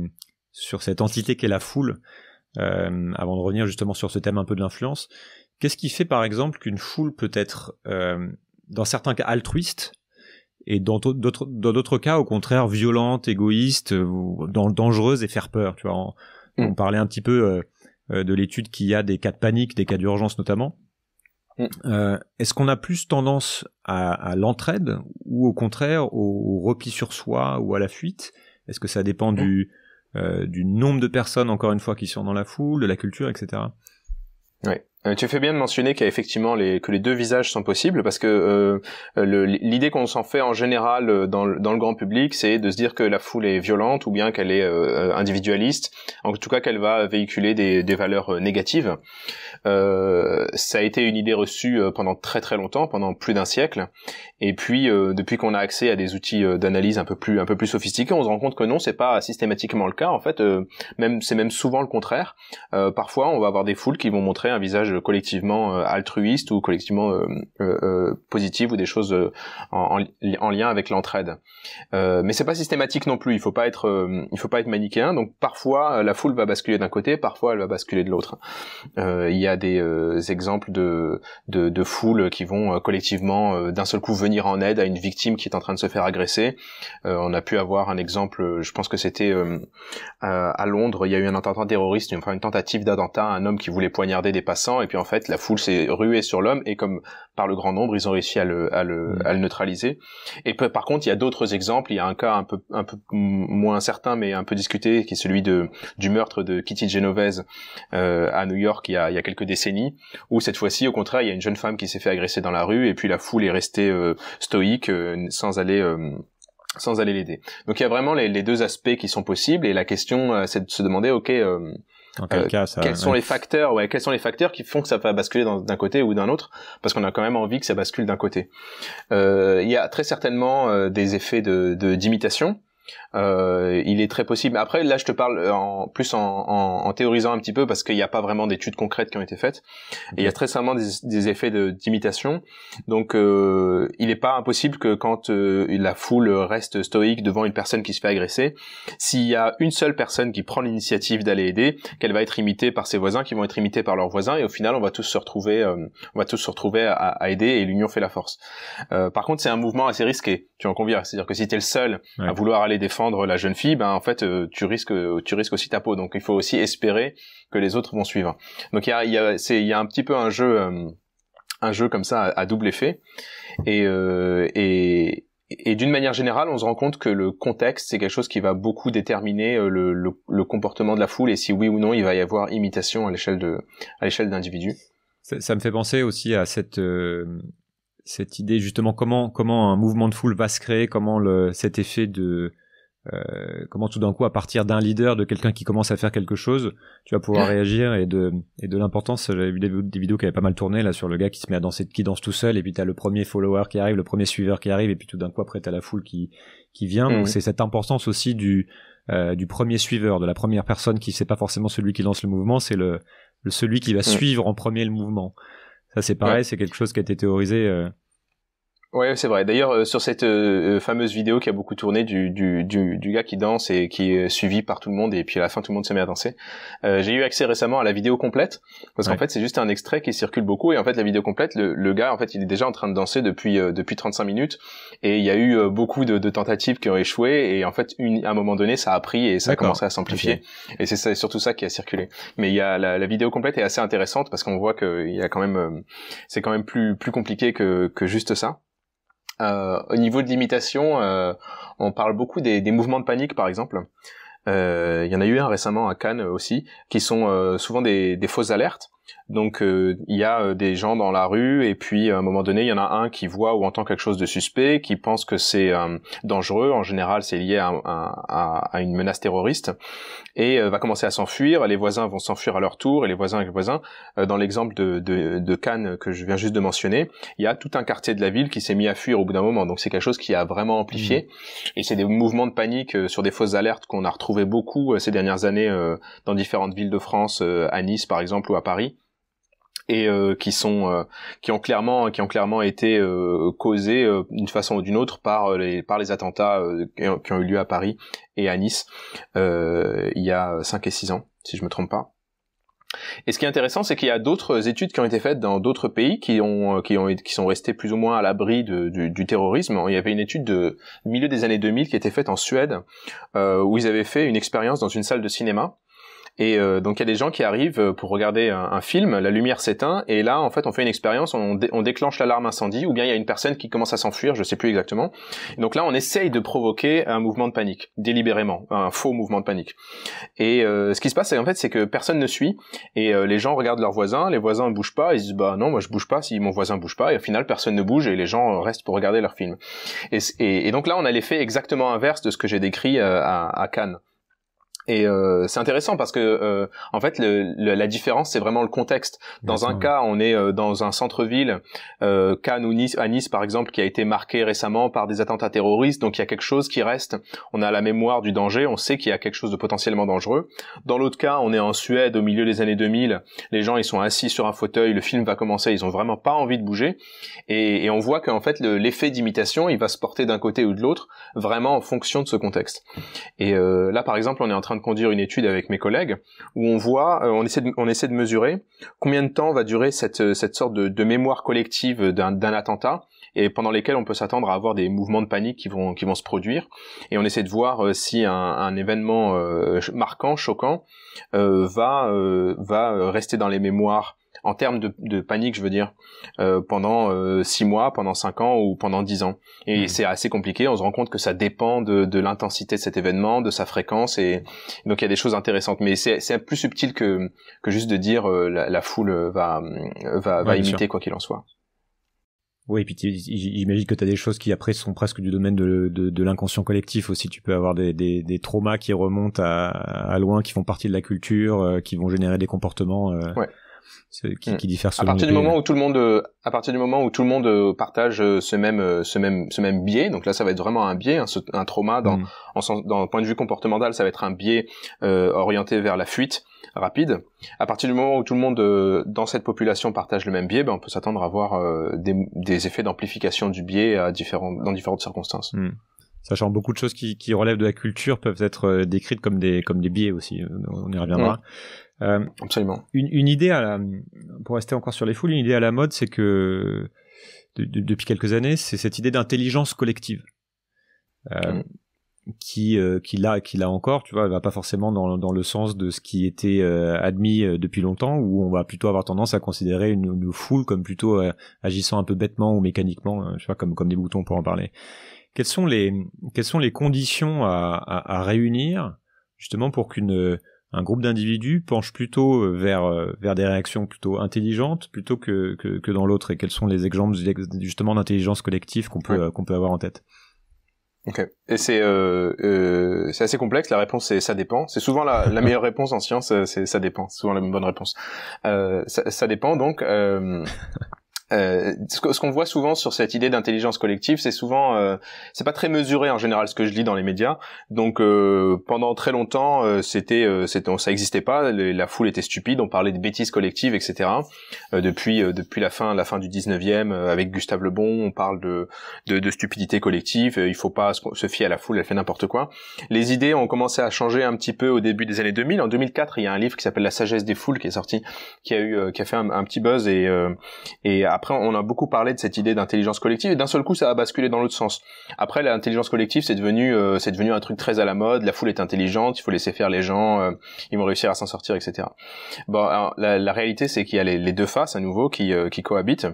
A: sur cette entité qu'est la foule, avant de revenir justement sur ce thème un peu de l'influence. Qu'est-ce qui fait par exemple qu'une foule peut être dans certains cas altruistes et dans d'autres dans d'autres cas au contraire violentes, égoïstes, euh, ou dans, dangereuses et faire peur. Tu vois, mm. on, parlait un petit peu euh, euh, de l'étude qu'il y a des cas de panique, des cas d'urgence notamment. Mm. Est-ce qu'on a plus tendance à, à l'entraide ou au contraire au, repli sur soi ou à la fuite Est-ce que ça dépend du du nombre de personnes encore une fois qui sont dans la foule, de la culture, etc.
B: Oui. Euh, tu fais bien de mentionner qu'il y a effectivement les, que les deux visages sont possibles parce que euh, l'idée qu'on s'en fait en général euh, dans le, dans le grand public, c'est de se dire que la foule est violente ou bien qu'elle est euh, individualiste, en tout cas qu'elle va véhiculer des, des valeurs négatives. Euh, ça a été une idée reçue pendant très très longtemps, pendant plus d'un siècle. Et puis depuis qu'on a accès à des outils d'analyse un peu plus un peu plus sophistiqués, on se rend compte que non, c'est pas systématiquement le cas. En fait, même c'est même souvent le contraire. parfois, on va avoir des foules qui vont montrer un visage collectivement euh, altruiste ou collectivement euh, euh, positive ou des choses en, lien avec l'entraide. mais c'est pas systématique non plus. Il faut pas être, il faut pas être manichéen. Donc parfois la foule va basculer d'un côté, parfois elle va basculer de l'autre. il y a des exemples de, de, foules qui vont collectivement d'un seul coup venir en aide à une victime qui est en train de se faire agresser. on a pu avoir un exemple, je pense que c'était à Londres, il y a eu un attentat terroriste, enfin une tentative d'attentat, un homme qui voulait poignarder des passants et puis en fait la foule s'est ruée sur l'homme et comme par le grand nombre ils ont réussi à le, à le, mm. à le neutraliser. Et par contre il y a d'autres exemples, il y a un cas un peu, un peu moins certain mais un peu discuté qui est celui de, du meurtre de Kitty Genovese euh, à New York il y, a, il y a quelques décennies où cette fois-ci au contraire il y a une jeune femme qui s'est fait agresser dans la rue et puis la foule est restée euh, stoïque euh, sans aller euh, sans aller l'aider. Donc il y a vraiment les, les, deux aspects qui sont possibles et la question c'est de se demander ok euh, quels sont les facteurs, ouais, quels sont les facteurs qui font que ça va basculer d'un côté ou d'un autre, parce qu'on a quand même envie que ça bascule d'un côté. Euh, il y a très certainement euh, des effets de d'imitation. Euh, il est très possible. Après, là, je te parle euh, en plus en, théorisant un petit peu parce qu'il n'y a pas vraiment d'études concrètes qui ont été faites. Et il y a très certainement des, effets d'imitation. Donc, euh, il n'est pas impossible que quand la foule reste stoïque devant une personne qui se fait agresser, s'il y a une seule personne qui prend l'initiative d'aller aider, qu'elle va être imitée par ses voisins, qui vont être imités par leurs voisins, et au final, on va tous se retrouver, on va tous se retrouver à, aider, et l'union fait la force. par contre, c'est un mouvement assez risqué. Tu en conviens. C'est-à-dire que si tu es le seul à vouloir aller défendre la jeune fille, ben en fait euh, tu risques euh, tu risques aussi ta peau. Donc il faut aussi espérer que les autres vont suivre. Donc il y a, y a un petit peu un jeu euh, un jeu comme ça à, double effet et et d'une manière générale, on se rend compte que le contexte, c'est quelque chose qui va beaucoup déterminer le, le, comportement de la foule et si oui ou non il va y avoir imitation à l'échelle de à l'échelle d'individus. Ça, me fait penser aussi à
A: cette cette idée justement comment comment un mouvement de foule va se créer, comment le, cet effet de euh, comment tout d'un coup, à partir d'un leader, de quelqu'un qui commence à faire quelque chose, tu vas pouvoir réagir et de, de l'importance. J'avais vu des, vidéos qui avaient pas mal tourné là sur le gars qui se met à danser, qui danse tout seul, et puis t'as le premier follower qui arrive, le premier suiveur qui arrive, et puis tout d'un coup après t'as la foule qui vient. Mm. Donc c'est cette importance aussi du euh, du premier suiveur, de la première personne qui c'est pas forcément celui qui lance le mouvement, c'est le, celui qui va mm. suivre en premier le mouvement. Ça c'est pareil, c'est quelque chose qui a été théorisé. Euh,
B: Ouais, c'est vrai. D'ailleurs, euh, sur cette euh, euh, fameuse vidéo qui a beaucoup tourné du, du, du, du, gars qui danse et qui est suivi par tout le monde, et puis à la fin tout le monde se met à danser, j'ai eu accès récemment à la vidéo complète, parce qu'en fait c'est juste un extrait qui circule beaucoup, et en fait la vidéo complète, le, gars en fait il est déjà en train de danser depuis depuis 35 minutes, et il y a eu beaucoup de, de, tentatives qui ont échoué, et en fait à un moment donné ça a pris et ça a commencé à s'amplifier, et c'est surtout ça qui a circulé. Mais il y a la, la vidéo complète est assez intéressante parce qu'on voit que il y a quand même c'est quand même plus plus compliqué que que juste ça. Euh, au niveau de l'imitation, euh, on parle beaucoup des, mouvements de panique, par exemple. Euh, il y en a eu un récemment à Cannes aussi, qui sont souvent des fausses alertes. Donc euh, il y a euh, des gens dans la rue et puis à un moment donné, il y en a un qui voit ou entend quelque chose de suspect, qui pense que c'est euh, dangereux. En général, c'est lié à, une menace terroriste et va commencer à s'enfuir. Les voisins vont s'enfuir à leur tour et les voisins avec les voisins. dans l'exemple de, de, de, Cannes que je viens juste de mentionner, il y a tout un quartier de la ville qui s'est mis à fuir au bout d'un moment. Donc c'est quelque chose qui a vraiment amplifié mmh. et c'est des mouvements de panique sur des fausses alertes qu'on a retrouvé beaucoup ces dernières années dans différentes villes de France, à Nice par exemple ou à Paris et euh, qui sont euh, qui ont clairement qui ont clairement été euh, causés d'une façon ou d'une autre par les par les attentats qui ont eu lieu à Paris et à Nice il y a 5 et 6 ans si je me trompe pas. Et ce qui est intéressant, c'est qu'il y a d'autres études qui ont été faites dans d'autres pays qui ont qui ont qui sont restés plus ou moins à l'abri du, terrorisme. Il y avait une étude de milieu des années 2000 qui était faite en Suède où ils avaient fait une expérience dans une salle de cinéma et euh, donc il y a des gens qui arrivent euh, pour regarder un, film, la lumière s'éteint et là en fait on fait une expérience, on, déclenche l'alarme incendie ou bien il y a une personne qui commence à s'enfuir, je sais plus exactement. donc là on essaye de provoquer un mouvement de panique délibérément, un faux mouvement de panique. Et euh, ce qui se passe en fait c'est que personne ne suit et les gens regardent leurs voisins, les voisins ne bougent pas, ils disent bah non moi je bouge pas si mon voisin bouge pas et au final personne ne bouge et les gens restent pour regarder leur film. Et, donc là on a l'effet exactement inverse de ce que j'ai décrit à Cannes. Et euh, c'est intéressant parce que euh, en fait la différence c'est vraiment le contexte. Dans un cas on est euh, dans un centre-ville, Cannes ou nice, à Nice par exemple qui a été marqué récemment par des attentats terroristes, donc il y a quelque chose qui reste. On a la mémoire du danger, on sait qu'il y a quelque chose de potentiellement dangereux. Dans l'autre cas on est en Suède au milieu des années 2000, les gens ils sont assis sur un fauteuil, le film va commencer, ils ont vraiment pas envie de bouger et, on voit qu'en fait l'effet d'imitation il va se porter d'un côté ou de l'autre vraiment en fonction de ce contexte. Et là par exemple on est en train de conduire une étude avec mes collègues où on voit, euh, on essaie de, on essaie de mesurer combien de temps va durer cette, euh, sorte de, mémoire collective d'un attentat et pendant lesquels on peut s'attendre à avoir des mouvements de panique qui vont qui vont se produire et on essaie de voir euh, si un, un événement marquant, choquant va va rester dans les mémoires en termes de, panique, je veux dire, euh, pendant euh, six mois, pendant cinq ans ou pendant dix ans. Et hmm. c'est assez compliqué. On se rend compte que ça dépend de, de l'intensité de cet événement, de sa fréquence, et donc il y a des choses intéressantes. Mais c'est plus subtil que que juste de dire euh, la, foule euh, euh, va va, va imiter quoi qu'il en soit.
A: Oui, et puis j'imagine que tu as des choses qui après sont presque du domaine de, de, de l'inconscient collectif aussi. Tu peux avoir des, des, des traumas qui remontent à, à, loin, qui font partie de la culture, qui vont générer des comportements. Ouais qui, mm. qui diffère selon euh, à partir du moment où
B: tout le monde à partir du moment où tout le monde partage euh, ce même euh, ce même ce même biais donc là ça va être vraiment un biais un, hein, un trauma mm. dans le point de vue comportemental ça va être un biais orienté vers la fuite rapide à partir du moment où tout le monde dans cette population partage le même biais ben on peut s'attendre à avoir des, effets d'amplification du biais à dans différentes circonstances Sachant mm. sachant
A: beaucoup de choses qui, qui, relèvent de la culture peuvent être décrites comme des comme des biais aussi. On y reviendra. Euh, Absolument. Une, idée à la, pour rester encore sur les foules, une idée à la mode, c'est que depuis quelques années, c'est cette idée d'intelligence collective. Euh, mm. qui euh, qui l'a qui l'a encore tu vois va pas forcément dans, le sens de ce qui était euh, admis depuis longtemps où on va plutôt avoir tendance à considérer une, foule comme plutôt agissant un peu bêtement ou mécaniquement je sais comme comme des boutons pour en parler quelles sont les quelles sont les conditions à, à réunir justement pour qu'une un groupe d'individus penche plutôt euh, vers, euh, vers des réactions plutôt intelligentes plutôt que, que, dans l'autre et quels sont les exemples justement d'intelligence collective qu'on peut, euh, qu'on peut avoir en tête
B: Ok. Et c'est c'est assez complexe. La réponse c'est ça dépend. C'est souvent la, meilleure réponse en science. C'est ça dépend. souvent la bonne réponse. ça, ça, dépend donc euh, ce qu'on voit souvent sur cette idée d'intelligence collective, c'est souvent, euh, c'est pas très mesuré en général ce que je lis dans les médias. Donc euh, pendant très longtemps, euh, c'était, ça existait pas, la foule était stupide, on parlait de bêtises collectives, etc. depuis depuis la fin la fin du 19e, avec Gustave Le Bon, on parle de, de, de stupidité collective. il faut pas se, fier à la foule, elle fait n'importe quoi. Les idées ont commencé à changer un petit peu au début des années 2000. En 2004, il y a un livre qui s'appelle La sagesse des foules qui est sorti, qui a eu, qui a fait un, petit buzz et et après, on a beaucoup parlé de cette idée d'intelligence collective et d'un seul coup, ça a basculé dans l'autre sens. Après, l'intelligence collective, c'est devenu, euh, c'est devenu un truc très à la mode. La foule est intelligente, il faut laisser faire les gens, euh, ils vont réussir à s'en sortir, etc. Bon, alors, la, réalité, c'est qu'il y a les, deux faces à nouveau qui euh, cohabitent.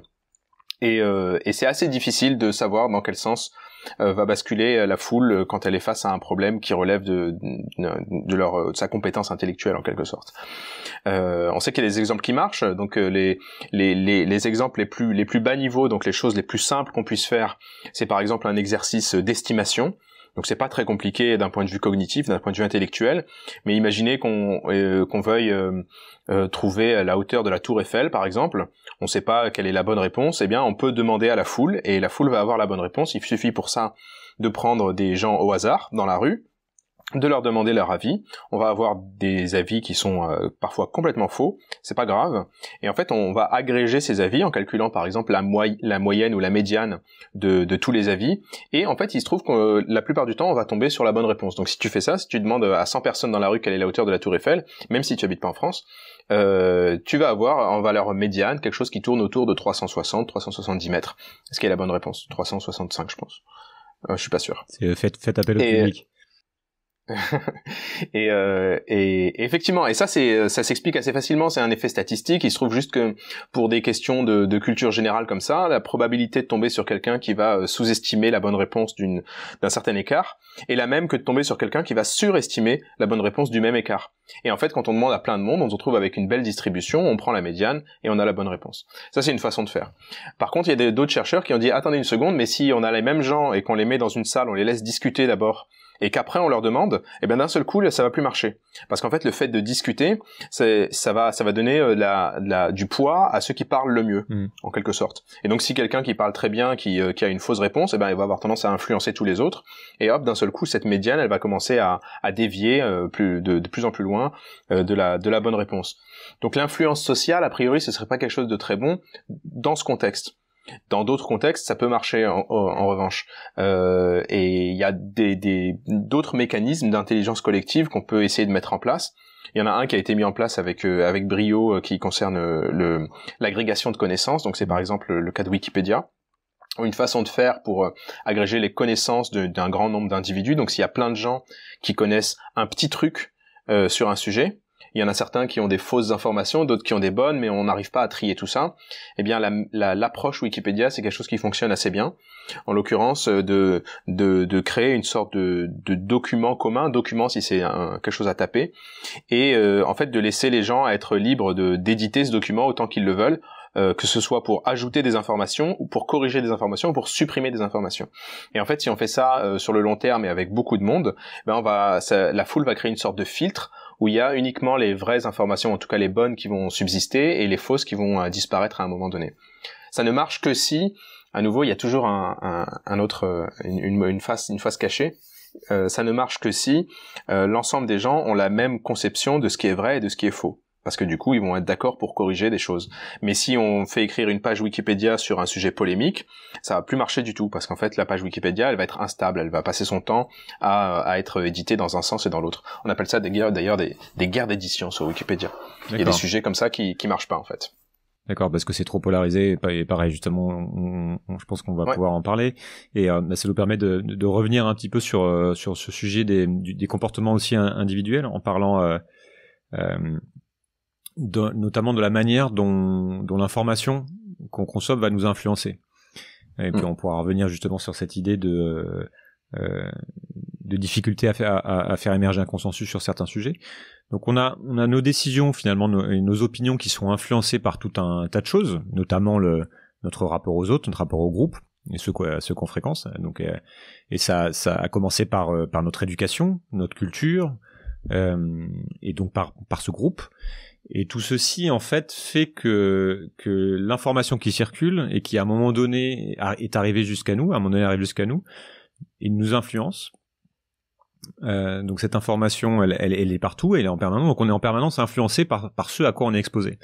B: Euh, et, c'est assez difficile de savoir dans quel sens euh, va basculer euh, la foule quand elle est face à un problème qui relève de, leur, de sa compétence intellectuelle en quelque sorte. on sait qu'il y a des exemples qui marchent, donc les, les, les, les, exemples les plus, les plus bas niveaux, donc les choses les plus simples qu'on puisse faire, c'est par exemple un exercice d'estimation. Donc c'est pas très compliqué d'un point de vue cognitif, d'un point de vue intellectuel, mais imaginez qu'on euh, veuille euh, euh, trouver la hauteur de la tour Eiffel par exemple, on ne sait pas quelle est la bonne réponse, eh bien on peut demander à la foule et la foule va avoir la bonne réponse, il suffit pour ça de prendre des gens au hasard dans la rue de leur demander leur avis. On va avoir des avis qui sont euh, parfois complètement faux, c'est pas grave. Et en fait, on va agréger ces avis en calculant par exemple la, moyenne ou la médiane de, tous les avis. Et en fait, il se trouve que euh, la plupart du temps, on va tomber sur la bonne réponse. Donc si tu fais ça, si tu demandes à 100 personnes dans la rue quelle est la hauteur de la tour Eiffel, même si tu habites pas en France, euh, tu vas avoir en valeur médiane quelque chose qui tourne autour de 360-370 mètres. Ce qui est la bonne réponse. 365, je pense. je suis pas sûr. Faites, appel au public. Euh, et, effectivement, et ça, euh, ça s'explique assez facilement. C'est un effet statistique. Il se trouve juste que pour des questions de, culture générale comme ça, la probabilité de tomber sur quelqu'un qui va euh, sous-estimer la bonne réponse d'un certain écart est la même que de tomber sur quelqu'un qui va surestimer la bonne réponse du même écart. Et en fait, quand on demande à plein de monde, on se retrouve avec une belle distribution, on prend la médiane et on a la bonne réponse. Ça, c'est une façon de faire. Par contre, il y a d'autres chercheurs qui ont dit attendez une seconde, mais si on a les mêmes gens et qu'on les met dans une salle, on les laisse discuter d'abord et qu'après on leur demande, eh bien d'un seul coup ça va plus marcher. Parce qu'en fait le fait de discuter, ça va, ça va donner euh, du poids à ceux qui parlent le mieux, mm. en quelque sorte. Et donc si quelqu'un qui parle très bien, qui, euh, a une fausse réponse, et eh bien il va avoir tendance à influencer tous les autres. Et hop, d'un seul coup cette médiane, elle va commencer à, dévier euh, de, plus en plus loin de, la, de la bonne réponse. Donc l'influence sociale, a priori, ce serait pas quelque chose de très bon dans ce contexte. Dans d'autres contextes, ça peut marcher en, revanche. Euh, et il y a des d'autres mécanismes d'intelligence collective qu'on peut essayer de mettre en place. Il y en a un qui a été mis en place avec euh, avec brio euh, qui concerne euh, l'agrégation de connaissances. Donc c'est par exemple le, cas de Wikipédia une façon de faire pour agréger les connaissances d'un grand nombre d'individus. Donc s'il y a plein de gens qui connaissent un petit truc euh, sur un sujet, il y en a certains qui ont des fausses informations, d'autres qui ont des bonnes, mais on n'arrive pas à trier tout ça. Eh bien, l'approche la, Wikipédia, c'est quelque chose qui fonctionne assez bien. En l'occurrence, euh, de, créer une sorte de, de document commun, document si c'est quelque chose à taper, et euh, en fait de laisser les gens être libres d'éditer ce document autant qu'ils le veulent. Euh, que ce soit pour ajouter des informations ou pour corriger des informations ou pour supprimer des informations. Et en fait, si on fait ça sur le long terme et avec beaucoup de monde, eh ben on va, la foule va créer une sorte de filtre où il y a uniquement les vraies informations, en tout cas les bonnes qui vont subsister et les fausses qui vont euh, disparaître à un moment donné. Ça ne marche que si, à nouveau, il y a toujours un, autre, euh, une, face, une cachée. Euh, ça ne marche que si l'ensemble des gens ont la même conception de ce qui est vrai et de ce qui est faux parce que du coup ils vont être d'accord pour corriger des choses. Mais si on fait écrire une page Wikipédia sur un sujet polémique, ça va plus marcher du tout parce qu'en fait la page Wikipédia elle va être instable, elle va passer son temps à, à être éditée dans un sens et dans l'autre. On appelle ça d'ailleurs des, des, guerres d'édition sur Wikipédia. Il y a des sujets comme ça qui qui marchent pas en fait.
A: D'accord, parce que c'est trop polarisé. Et pareil, justement, je pense qu'on va pouvoir en parler. Et euh, bah, ça nous permet de, de, revenir un petit peu sur, euh, sur ce sujet des, des comportements aussi individuels en parlant euh, notamment de la manière dont, l'information qu'on consomme va nous influencer. Et puis mm. on pourra revenir justement sur cette idée de, euh, de difficulté à faire, à, faire émerger un consensus sur certains sujets. Donc on a, on a nos décisions finalement nos, nos opinions qui sont influencées par tout un tas de choses, notamment le, notre rapport aux autres, notre rapport au groupe et ceux, qu'on fréquence. Donc, euh, et ça, ça a commencé par, euh, par notre éducation, notre culture, et donc par, par ce groupe. Et tout ceci, en fait, fait que, que l'information qui circule et qui, à un moment donné, est arrivée jusqu'à nous, à un moment donné, arrive jusqu'à nous, il nous influence. Euh, donc cette information, elle, elle, elle, est partout, elle est en permanence, donc on est en permanence influencé par, par ce à quoi on est exposé.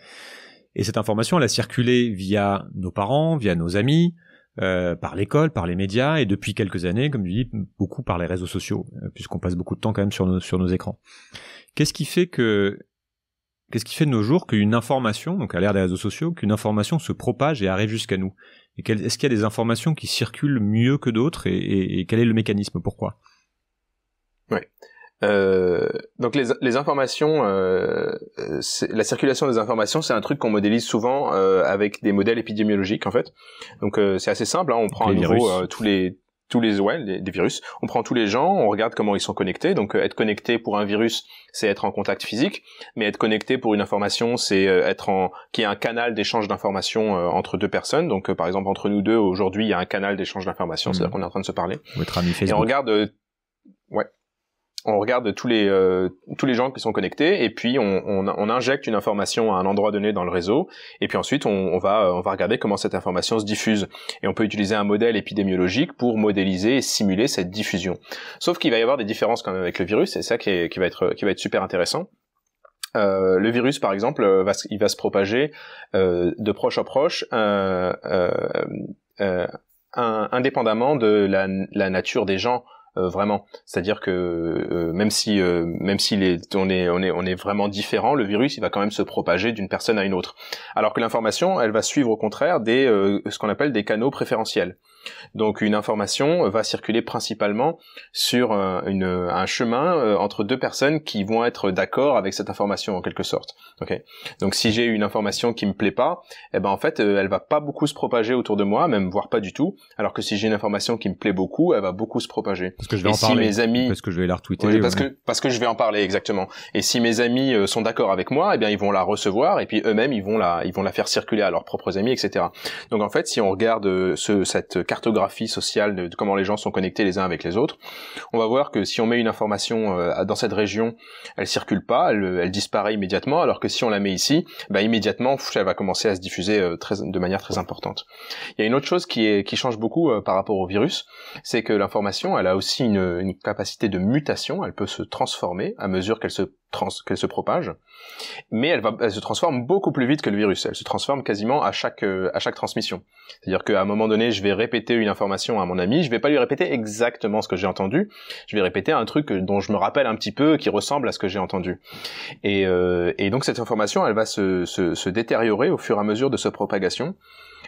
A: Et cette information, elle a circulé via nos parents, via nos amis, euh, par l'école, par les médias, et depuis quelques années, comme je dis, beaucoup par les réseaux sociaux, euh, puisqu'on passe beaucoup de temps quand même sur nos, sur nos écrans. Qu'est-ce qui fait que Qu'est-ce qui fait de nos jours qu'une information, donc à l'ère des réseaux sociaux, qu'une information se propage et arrive jusqu'à nous Et est-ce qu'il y a des informations qui circulent mieux que d'autres et, quel est le mécanisme Pourquoi
B: Ouais. Euh, donc les, informations, euh, la circulation des informations, c'est un truc qu'on modélise souvent euh, avec des modèles épidémiologiques en fait. Donc c'est assez simple, hein. on prend à tous les tous les virus. On prend tous les gens, on regarde comment ils sont connectés. Donc euh, être connecté pour un virus, c'est être en contact physique, mais être connecté pour une information, c'est euh, être en qui est un canal d'échange d'informations euh, entre deux personnes. Donc par exemple entre nous deux aujourd'hui, il y a un canal d'échange d'informations, mmh. cest là qu'on est en train de se parler. Votre ami Et on regarde ouais on regarde tous les euh, tous les gens qui sont connectés et puis on, on, injecte une information à un endroit donné dans le réseau et puis ensuite on, va euh, on va regarder comment cette information se diffuse et on peut utiliser un modèle épidémiologique pour modéliser et simuler cette diffusion. Sauf qu'il va y avoir des différences quand même avec le virus et ça qui, qui va être qui va être super intéressant. Euh, le virus, par exemple, va, il va se propager de proche en proche, indépendamment de la nature des gens euh, vraiment. C'est-à-dire que euh, même si euh, même si on est on est on est vraiment différent, le virus il va quand même se propager d'une personne à une autre. Alors que l'information, elle va suivre au contraire des ce qu'on appelle des canaux préférentiels. Donc une information va circuler principalement sur euh, un, chemin euh, entre deux personnes qui vont être d'accord avec cette information en quelque sorte. Okay Donc si j'ai une information qui me plaît pas, eh ben en fait euh, elle va pas beaucoup se propager autour de moi, même voire pas du tout. Alors que si j'ai une information qui me plaît beaucoup, elle va beaucoup se propager. Parce que je vais en parler. Parce que je vais la retweeter. parce que parce que je vais en parler exactement. Et si mes amis sont d'accord avec moi, eh bien ils vont la recevoir et puis eux-mêmes ils vont la ils vont la faire circuler à leurs propres amis, etc. Donc en fait si on regarde ce, cette cartographie sociale de, comment les gens sont connectés les uns avec les autres. On va voir que si on met une information euh, dans cette région, elle circule pas, euh, elle, disparaît immédiatement, alors que si on la met ici, bah, immédiatement, elle va commencer à se diffuser euh, très, de manière très importante. Il y a une autre chose qui, est, qui change beaucoup par rapport au virus, c'est que l'information, elle a aussi une capacité de mutation, elle peut se transformer à mesure qu'elle se trans qu'elle se propage, mais elle, va, se transforme beaucoup plus vite que le virus. Elle se transforme quasiment à chaque euh, à chaque transmission. C'est-à-dire qu'à un moment donné, je vais répéter une information à mon ami, je vais pas lui répéter exactement ce que j'ai entendu, je vais répéter un truc dont je me rappelle un petit peu, qui ressemble à ce que j'ai entendu. Et, euh, et, donc cette information, elle va se, se, se détériorer au fur et à mesure de sa propagation.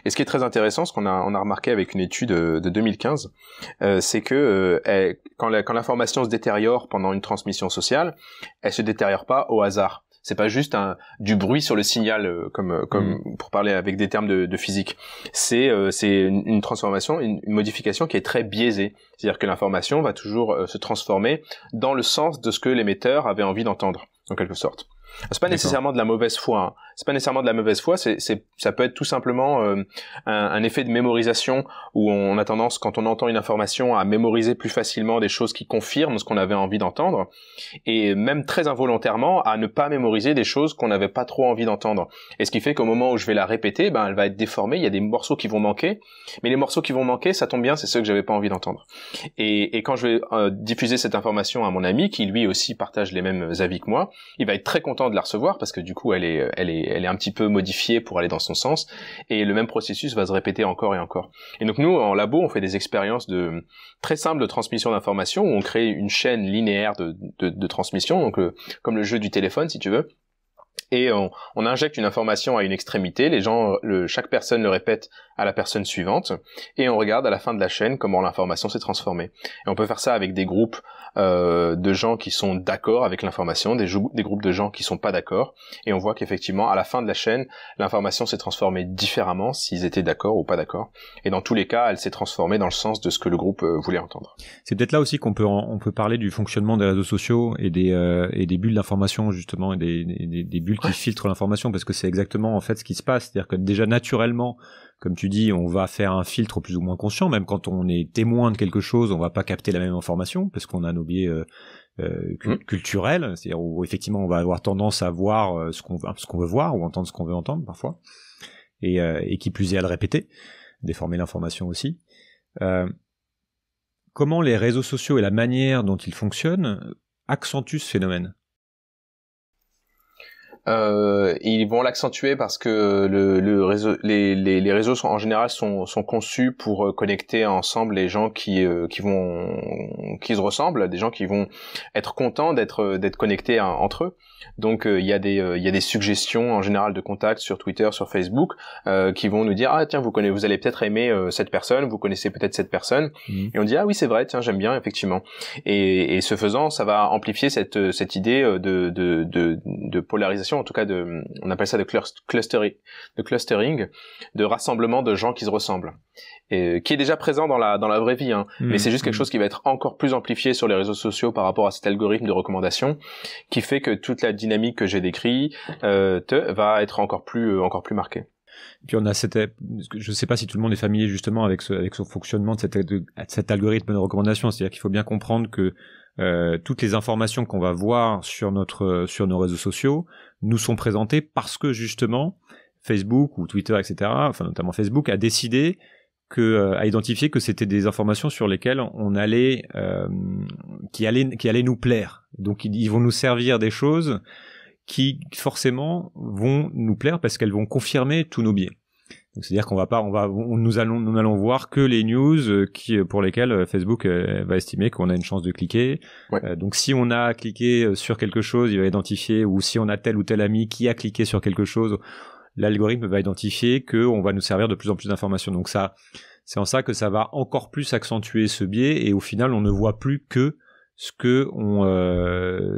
B: Et ce qui est très intéressant, ce qu'on a, on a remarqué avec une étude euh, de 2015, euh, c'est que euh, quand l'information se détériore pendant une transmission sociale, elle se détériore pas au hasard. C'est pas juste un, du bruit sur le signal, comme, comme mm. pour parler avec des termes de, de physique. C'est une, transformation, une, modification qui est très biaisée. C'est-à-dire que l'information va toujours se transformer dans le sens de ce que l'émetteur avait envie d'entendre, en quelque sorte. C'est pas nécessairement de la mauvaise foi. Hein c'est pas nécessairement de la mauvaise foi, c'est, ça peut être tout simplement euh, un, effet de mémorisation où on a tendance, quand on entend une information, à mémoriser plus facilement des choses qui confirment ce qu'on avait envie d'entendre, et même très involontairement à ne pas mémoriser des choses qu'on n'avait pas trop envie d'entendre. Et ce qui fait qu'au moment où je vais la répéter, ben elle va être déformée, il y a des morceaux qui vont manquer, mais les morceaux qui vont manquer, ça tombe bien, c'est ceux que j'avais pas envie d'entendre. Et, quand je vais euh, diffuser cette information à mon ami, qui lui aussi partage les mêmes avis que moi, il va être très content de la recevoir parce que du coup elle est, elle est elle est un petit peu modifiée pour aller dans son sens, et le même processus va se répéter encore et encore. Et donc nous, en labo, on fait des expériences de très simples de transmission d'informations, où on crée une chaîne linéaire de, transmission, donc euh, comme le jeu du téléphone, si tu veux, et on, injecte une information à une extrémité, les gens, chaque personne le répète à la personne suivante, et on regarde à la fin de la chaîne comment l'information s'est transformée. Et on peut faire ça avec des groupes euh, de gens qui sont d'accord avec l'information, des, des, groupes de gens qui sont pas d'accord, et on voit qu'effectivement à la fin de la chaîne, l'information s'est transformée différemment s'ils étaient d'accord ou pas d'accord, et dans tous les cas, elle s'est transformée dans le sens de ce que le groupe euh, voulait entendre.
A: C'est peut-être là aussi qu'on peut on peut parler du fonctionnement des réseaux sociaux et des euh, et des bulles d'information justement et des, des, des bulles qui filtrent l'information parce que c'est exactement en fait ce qui se passe, c'est-à-dire que déjà naturellement comme tu dis, on va faire un filtre plus ou moins conscient, même quand on est témoin de quelque chose, on va pas capter la même information parce qu'on a nos biais euh, euh, mm. culturels, c'est-à-dire où effectivement on va avoir tendance à voir euh, ce qu'on veut voir ou entendre ce qu'on veut entendre parfois, et, et, qui plus est à le répéter, déformer l'information aussi. comment les réseaux sociaux et la manière dont ils fonctionnent accentuent ce phénomène
B: euh, ils vont l'accentuer parce que le, le réseau, les, les, les, réseaux sont, en général sont, sont, conçus pour euh, connecter ensemble les gens qui, euh, qui vont qui se ressemblent, des gens qui vont être contents d'être euh, d'être connectés entre eux. Donc il y, il y, a des suggestions en général de contacts sur Twitter, sur Facebook, euh, qui vont nous dire ah tiens vous connaissez, vous allez peut-être aimer cette personne, vous connaissez peut-être cette personne, mmh. et on dit ah oui c'est vrai tiens j'aime bien effectivement. Et, et, ce faisant ça va amplifier cette, cette idée de, de, de, de polarisation en tout cas de, on appelle ça de clustering, de clustering, de rassemblement de gens qui se ressemblent, et qui est déjà présent dans la dans la vraie vie, hein. hmm. mais c'est juste quelque hmm. chose qui va être encore plus amplifié sur les réseaux sociaux par rapport à cet algorithme de recommandation, qui fait que toute la dynamique que j'ai décrite euh, va être encore plus euh, encore plus marquée.
A: puis on a cette, je ne sais pas si tout le monde est familier justement avec ce, avec fonctionnement de, de cet algorithme de recommandation, c'est-à-dire qu'il faut bien comprendre que euh, toutes les informations qu'on va voir sur notre sur nos réseaux sociaux, nous sont présentés parce que justement Facebook ou Twitter, etc., enfin notamment Facebook, a décidé que euh, a identifié que c'était des informations sur lesquelles on allait, euh, qui allait qui allait nous plaire. Donc ils vont nous servir des choses qui forcément vont nous plaire parce qu'elles vont confirmer tous nos biais c'est-à-dire qu'on va pas, on va, nous allons, nous allons voir que les news euh, qui, euh, pour lesquelles euh, Facebook va estimer qu'on a une chance de cliquer. donc si on a cliqué sur quelque chose, il va identifier, ou si on a tel ou tel ami qui a cliqué sur quelque chose, l'algorithme va identifier que on va nous servir de plus en plus d'informations. Donc ça, c'est en ça que ça va encore plus accentuer ce biais et au final, on ne voit plus que ce que on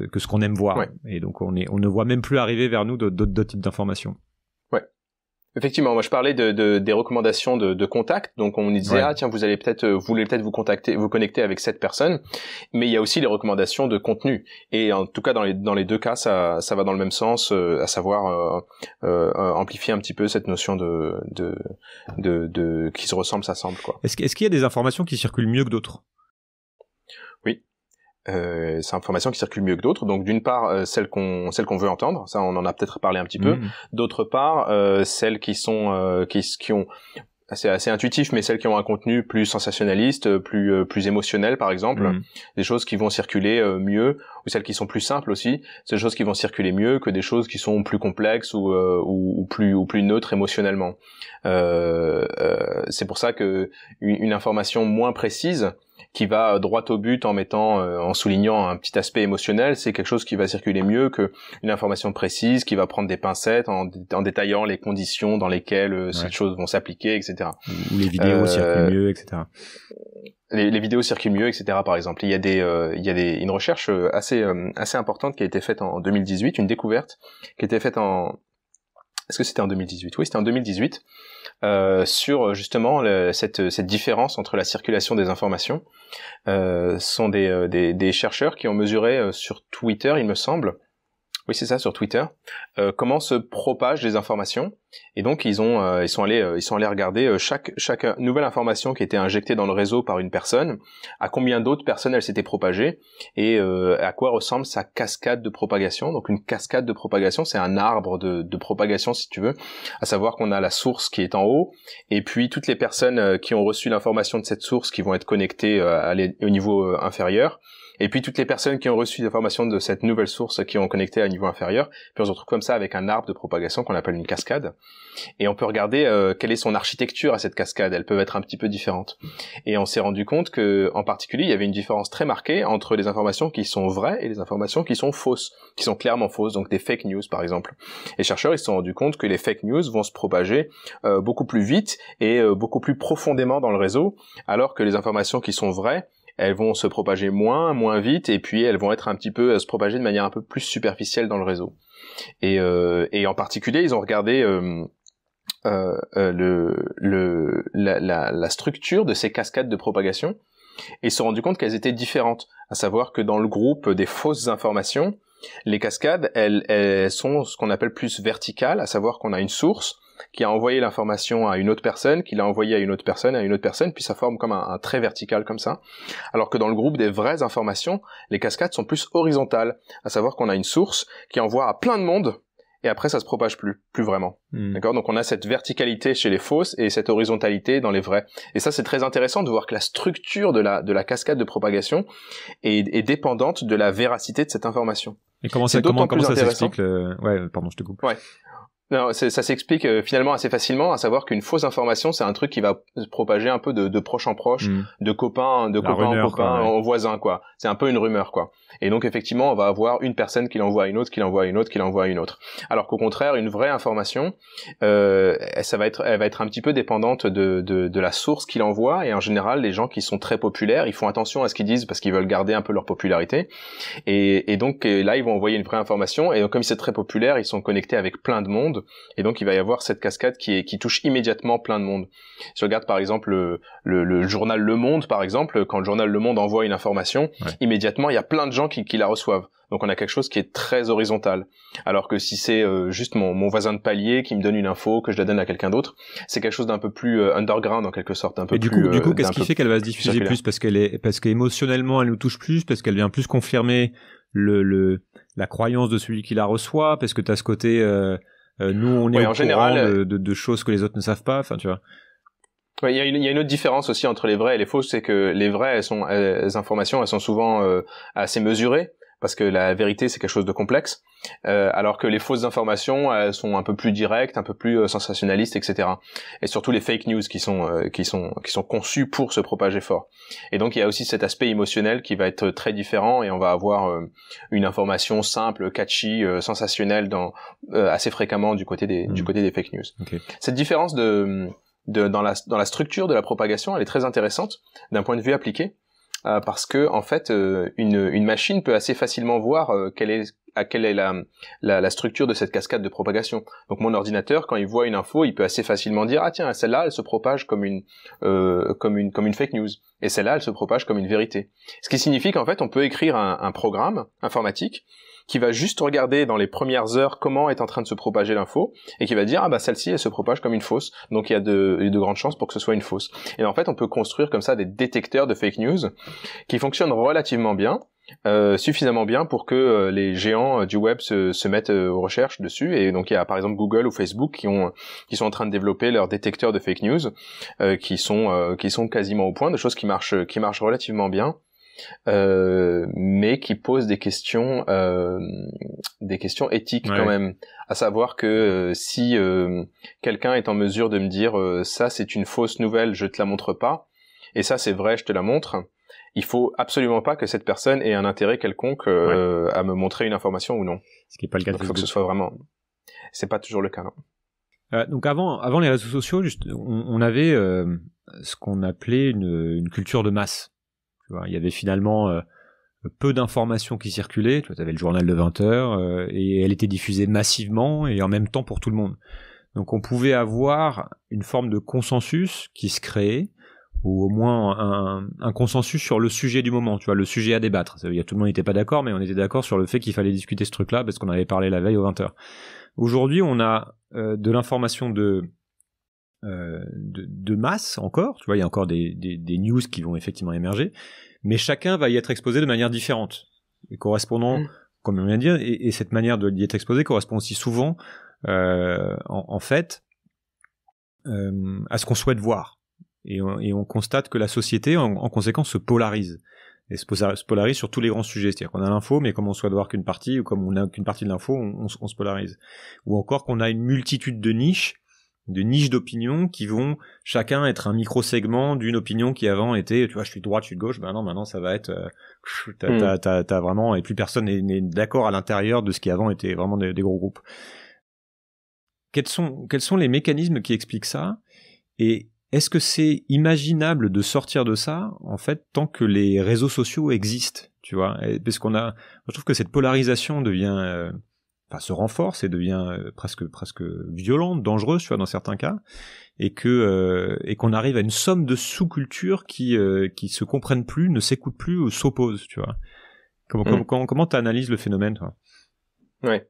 A: que ce qu'on aime voir et donc on est on ne voit même plus arriver vers nous d'autres types d'informations.
B: Effectivement, moi je parlais de, des recommandations de, contact, Donc on disait ah tiens vous allez peut-être vous voulez peut-être vous contacter, vous connecter avec cette personne, mais il y a aussi les recommandations de contenu. Et en tout cas dans les dans les deux cas ça ça va dans le même sens, euh, à savoir euh, euh, amplifier un petit peu cette notion de de de, qui se ressemble, s'assemble quoi. Est-ce
A: qu'il y a des informations qui circulent mieux que d'autres
B: euh, c'est information qui circule mieux que d'autres. Donc d'une part euh, celles qu'on celles qu'on veut entendre, ça on en a peut-être parlé un petit peu. Mhm. D'autre part euh, celles qui sont euh, qui, qui ont c'est assez intuitif, mais celles qui ont un contenu plus sensationnaliste, plus plus émotionnel par exemple, mhm. des choses qui vont circuler mieux, ou celles qui sont plus simples aussi, ces choses qui vont circuler mieux que des choses qui sont plus complexes ou, ou, plus ou plus neutres émotionnellement. c'est pour ça que une information moins précise qui va droit au but en mettant, euh, en soulignant un petit aspect émotionnel. C'est quelque chose qui va circuler mieux qu'une information précise, qui va prendre des pincettes en, détaillant les conditions dans lesquelles euh, ces choses vont s'appliquer, etc.
A: Ou les vidéos euh, circulent
B: mieux, etc. Les, les, vidéos circulent mieux, etc. Par exemple, il y a des, il y a des, une recherche assez, assez importante qui a été faite en 2018, une découverte qui a été faite en, est-ce que c'était en 2018 Oui, c'était en 2018. Euh, sur euh, justement euh, cette, différence entre la circulation des informations. Euh, sont des, chercheurs qui ont mesuré sur Twitter, il me semble, oui, c'est ça, sur Twitter. Euh, comment se propagent les informations Et donc ils ont, euh, ils sont allés, euh, ils sont allés regarder chaque nouvelle information qui était injectée dans le réseau par une personne, à combien d'autres personnes elle s'était propagée et à quoi ressemble sa cascade de propagation. Donc une cascade de propagation, c'est un arbre de, propagation si tu veux, à savoir qu'on a la source qui est en haut et puis toutes les personnes qui ont reçu l'information de cette source qui vont être connectées au niveau inférieur et puis toutes les personnes qui ont reçu des informations de cette nouvelle source qui ont connecté à un niveau inférieur, puis on se retrouve comme ça avec un arbre de propagation qu'on appelle une cascade. Et on peut regarder euh, quelle est son architecture à cette cascade. Elles peuvent être un petit peu différentes. Et on s'est rendu compte que, en particulier, il y avait une différence très marquée entre les informations qui sont vraies et les informations qui sont fausses, qui sont clairement fausses, donc des fake news par exemple. Les chercheurs, ils se sont rendus compte que les fake news vont se propager euh, beaucoup plus vite et euh, beaucoup plus profondément dans le réseau, alors que les informations qui sont vraies, elles vont se propager moins, moins vite, et puis elles vont être un petit peu euh, se propager de manière un peu plus superficielle dans le réseau. Et, euh, en particulier, ils ont regardé euh, le, le, la, structure de ces cascades de propagation et se sont rendus compte qu'elles étaient différentes, à savoir que dans le groupe des fausses informations, les cascades, elles, elles sont ce qu'on appelle plus verticales, à savoir qu'on a une source, qui a envoyé l'information à une autre personne, qui l'a envoyée à une autre personne, à une autre personne, puis ça forme comme un, trait vertical comme ça. Alors que dans le groupe des vraies informations, les cascades sont plus horizontales, à savoir qu'on a une source qui envoie à plein de monde, et après ça se propage plus, plus vraiment. Hmm. D'accord Donc on a cette verticalité chez les fausses et cette horizontalité dans les vrais. Et ça c'est très intéressant de voir que la structure de la, de la cascade de propagation est, dépendante de la véracité de cette information. Et comment ça, comment, comment ça s'explique
A: Ouais, pardon, je te coupe.
B: Ouais. Non, ça s'explique euh, finalement assez facilement, à savoir qu'une fausse information, c'est un truc qui va se propager un peu de, de proche en proche, mm. de copain, de copain en copain, en voisin, quoi. C'est un peu une rumeur, quoi. Et donc effectivement, on va avoir une personne qui l'envoie à une autre, qui l'envoie à une autre, qui l'envoie à une autre. Alors qu'au contraire, une vraie information, euh, ça va être, elle va être un petit peu dépendante de, de, de la source qui l'envoie. Et en général, les gens qui sont très populaires, ils font attention à ce qu'ils disent parce qu'ils veulent garder un peu leur popularité. Et, et donc là, ils vont envoyer une vraie information. Et donc, comme c'est très populaire, ils sont connectés avec plein de monde. Et donc, il va y avoir cette cascade qui, qui touche immédiatement plein de monde. Si on regarde, par exemple, le, journal Le Monde, par exemple, quand le journal Le Monde envoie une information, immédiatement, il y a plein de gens qui, la reçoivent. Donc on a quelque chose qui est très horizontal. Alors que si c'est euh, juste mon, voisin de palier qui me donne une info, que je la donne à quelqu'un d'autre, c'est quelque chose d'un peu plus euh, underground en quelque sorte, un peu Et du Coup, du coup, euh, qu'est-ce qui fait qu'elle va se diffuser plus
A: parce qu'elle est parce qu'émotionnellement elle nous touche plus, parce qu'elle vient plus confirmer le, le la croyance de celui qui la reçoit, parce que tu as ce côté euh, nous, on est au en courant général, de, euh, de, de, choses que les autres ne savent pas. Enfin, tu vois.
B: Il y, y, a une autre différence aussi entre les vraies et les fausses, c'est que les vraies, elles sont, les informations, elles sont souvent euh, assez mesurées parce que la vérité c'est quelque chose de complexe, euh, alors que les fausses informations elles sont un peu plus directes, un peu plus euh, sensationnalistes, etc. Et surtout les fake news qui sont euh, qui sont qui sont conçues pour se propager fort. Et donc il y a aussi cet aspect émotionnel qui va être très différent et on va avoir une information simple, catchy, sensationnelle dans assez fréquemment du côté des du hmm. côté des fake news. Cette différence de de, dans, la, dans la structure de la propagation, elle est très intéressante d'un point de vue appliqué, euh, parce que en fait, euh, une, machine peut assez facilement voir euh, quelle est à quelle est la, structure de cette cascade de propagation. Donc mon ordinateur, quand il voit une info, il peut assez facilement dire ah tiens celle-là elle se propage comme une fake news et celle-là elle se propage comme une vérité. Ce qui signifie qu'en fait on peut écrire un programme informatique qui va juste regarder dans les premières heures comment est en train de se propager l'info et qui va dire ah bah celle-ci elle se propage comme une fausse donc il y a de, grandes chances pour que ce soit une fausse. Et en fait on peut construire comme ça des détecteurs de fake news qui fonctionnent relativement bien. Euh, suffisamment bien pour que euh, les géants euh, du web se, mettent aux recherches dessus. Et donc il y a par exemple Google ou Facebook qui, ont, qui sont en train de développer leurs détecteurs de fake news, qui sont qui sont quasiment au point, de choses qui qui marchent relativement bien. Euh, mais qui pose des questions, euh, des questions éthiques quand même. À savoir que euh, si quelqu'un est en mesure de me dire ça c'est une fausse nouvelle, je te la montre pas, et ça c'est vrai, je te la montre. Il faut absolument pas que cette personne ait un intérêt quelconque à me montrer une information ou non. Ce qui n'est pas le cas. Il faut que ce soit vraiment. C'est pas toujours le cas.
A: donc avant, avant les réseaux sociaux, juste, on, avait ce qu'on appelait une, culture de masse il y avait finalement euh, peu d'informations qui circulaient. Tu vois, avais le journal de 20 heures euh, et elle était diffusée massivement et en même temps pour tout le monde. Donc on pouvait avoir une forme de consensus qui se créait ou au moins un, consensus sur le sujet du moment, tu vois, le sujet à débattre. tout le monde n'était pas d'accord, mais on était d'accord sur le fait qu'il fallait discuter ce truc-là parce qu'on avait parlé la veille aux 20 h Aujourd'hui, on a euh, de l'information de euh, de, masse encore. Tu vois, il y a encore des, des, news qui vont effectivement émerger, mais chacun va y être exposé de manière différente, et correspondant, mm. comme on vient de dire, et, cette manière d'y être exposé correspond aussi souvent, euh, en, fait, euh, à ce qu'on souhaite voir. Et on, constate que la société, en, conséquence, se polarise. Et se, polarise sur tous les grands sujets. C'est-à-dire qu'on a l'info, mais comme on souhaite voir qu'une partie, ou comme on n'a qu'une partie de l'info, on se polarise. Ou encore qu'on a une multitude de niches de niches d'opinion qui vont chacun être un micro-segment d'une opinion qui avant était, tu vois, je suis de droite, je suis de gauche, ben non, maintenant ça va être, euh, hmm. t'as, vraiment, et plus personne n'est, d'accord à l'intérieur de ce qui avant était vraiment des, gros groupes. Quels sont, quels sont les mécanismes qui expliquent ça Et est-ce que c'est imaginable de sortir de ça, en fait, tant que les réseaux sociaux existent, tu vois Parce qu'on a, je trouve que cette polarisation devient... Euh, se renforce et devient euh, presque presque violente, dangereuse, tu vois, dans certains cas, et que euh, et qu'on arrive à une somme de sous-cultures qui euh, qui se comprennent plus, ne s'écoutent plus ou s'opposent, tu vois. Comment mmh. comment comment analyses le phénomène, toi
B: Ouais.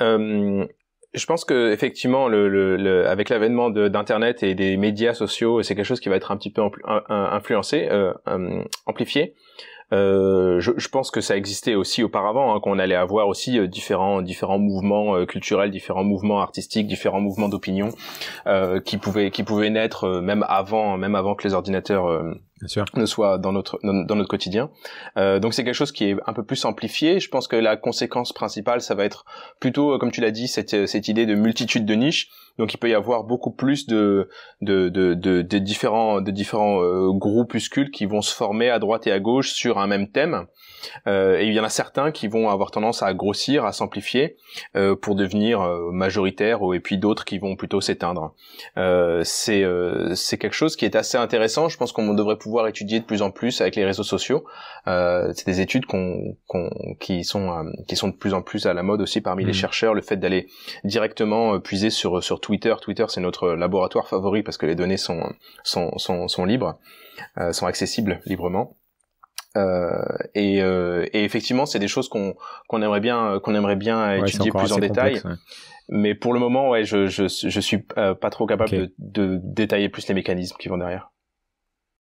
B: Euh, je pense que effectivement, le, le, avec l'avènement d'internet et des médias sociaux, c'est quelque chose qui va être un petit peu influencé, euh, amplifié. Euh, je, pense que ça existait aussi auparavant, hein, qu'on allait avoir aussi euh, différents différents mouvements euh, culturels, différents mouvements artistiques, différents mouvements d'opinion qui pouvaient qui pouvaient naître même avant même avant que les ordinateurs Bien sûr. ne soit dans notre dans notre quotidien. Euh, donc c'est quelque chose qui est un peu plus amplifié. Je pense que la conséquence principale, ça va être plutôt, euh, comme tu l'as dit, cette euh, cette idée de multitude de niches. Donc il peut y avoir beaucoup plus de de de, différents de différents groupuscules qui vont se former à droite et à gauche sur un même thème. Euh, et il y en a certains qui vont avoir tendance à grossir, à s'amplifier euh, pour devenir euh, majoritaires, et puis d'autres qui vont plutôt s'éteindre. c'est quelque chose qui est assez intéressant. Je pense qu'on devrait pouvoir étudier de plus en plus avec les réseaux sociaux. c'est des études qui sont qui sont de plus en plus à la mode aussi parmi les mmh. chercheurs. Le fait d'aller directement puiser sur sur Twitter. Twitter c'est notre laboratoire favori parce que les données sont sont sont, sont libres, sont accessibles librement. Euh, euh, et, effectivement, c'est des choses qu'on aimerait bien qu'on aimerait bien euh, étudier plus en détail. Mais pour le moment, ouais, je je, suis pas trop capable de, détailler plus les mécanismes qui vont derrière.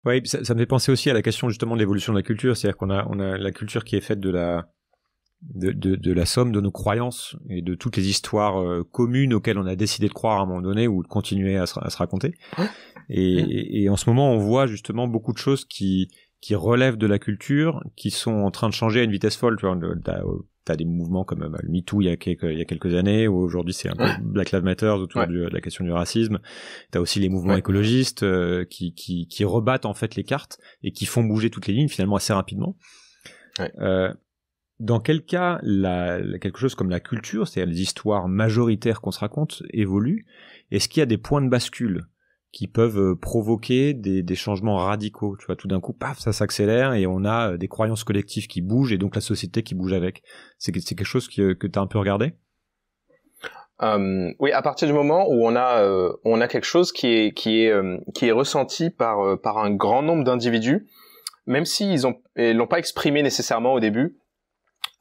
A: Oui, ça, me fait penser aussi à la question justement de l'évolution de la culture, c'est-à-dire qu'on a, on a la culture qui est faite de la, de, de, la somme de nos croyances et de toutes les histoires communes auxquelles on a décidé de croire à un moment donné ou de continuer à se, raconter. Mm. et, et, en ce moment, on voit justement beaucoup de choses qui, qui relèvent de la culture, qui sont en train de changer à une vitesse folle. Tu vois, euh, des mouvements comme euh, bah, le MeToo il y a quelques, il y a quelques années, ou aujourd'hui c'est un peu Black Lives Matter autour de la question du racisme. Tu as aussi les mouvements écologistes euh, qui, qui, qui, rebattent en fait les cartes et qui font bouger toutes les lignes finalement assez rapidement. Ouais. Euh, dans quel cas la, quelque chose comme la culture, c'est-à-dire les histoires majoritaires qu'on se raconte, évolue Est-ce qu'il y a des points de bascule qui peuvent euh, provoquer des, des, changements radicaux. Tu vois, tout d'un coup, paf, ça s'accélère et on a euh, des croyances collectives qui bougent et donc la société qui bouge avec. C'est quelque chose que, que tu as un peu regardé
B: euh, Oui, à partir du moment où on a, euh, on a quelque chose qui est, qui est, qui est ressenti par, par un grand nombre d'individus, même s'ils ont l'ont pas exprimé nécessairement au début,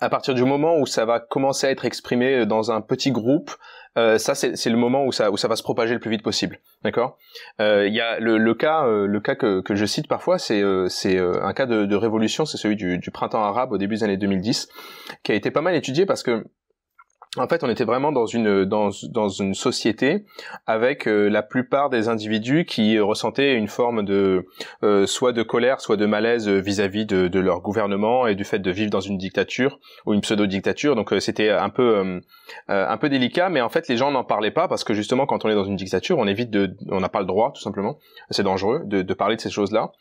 B: à partir du moment où ça va commencer à être exprimé euh, dans un petit groupe, euh, ça c'est le moment où ça, où ça va se propager le plus vite possible, d'accord euh, Il y a le, le cas, le cas que, que, je cite parfois, c'est un cas de, de révolution, c'est celui du, du, printemps arabe au début des années 2010, qui a été pas mal étudié parce que en fait, on était vraiment dans une dans, dans une société avec euh, la plupart des individus qui ressentaient une forme de euh, soit de colère, soit de malaise vis-à-vis de, leur gouvernement et du fait de vivre dans une dictature ou une pseudo-dictature. Donc euh, c'était un peu un peu délicat, mais en fait les gens n'en parlaient pas parce que justement quand on est dans une dictature, on évite de on n'a pas le droit tout simplement. C'est dangereux de, parler de ces choses-là.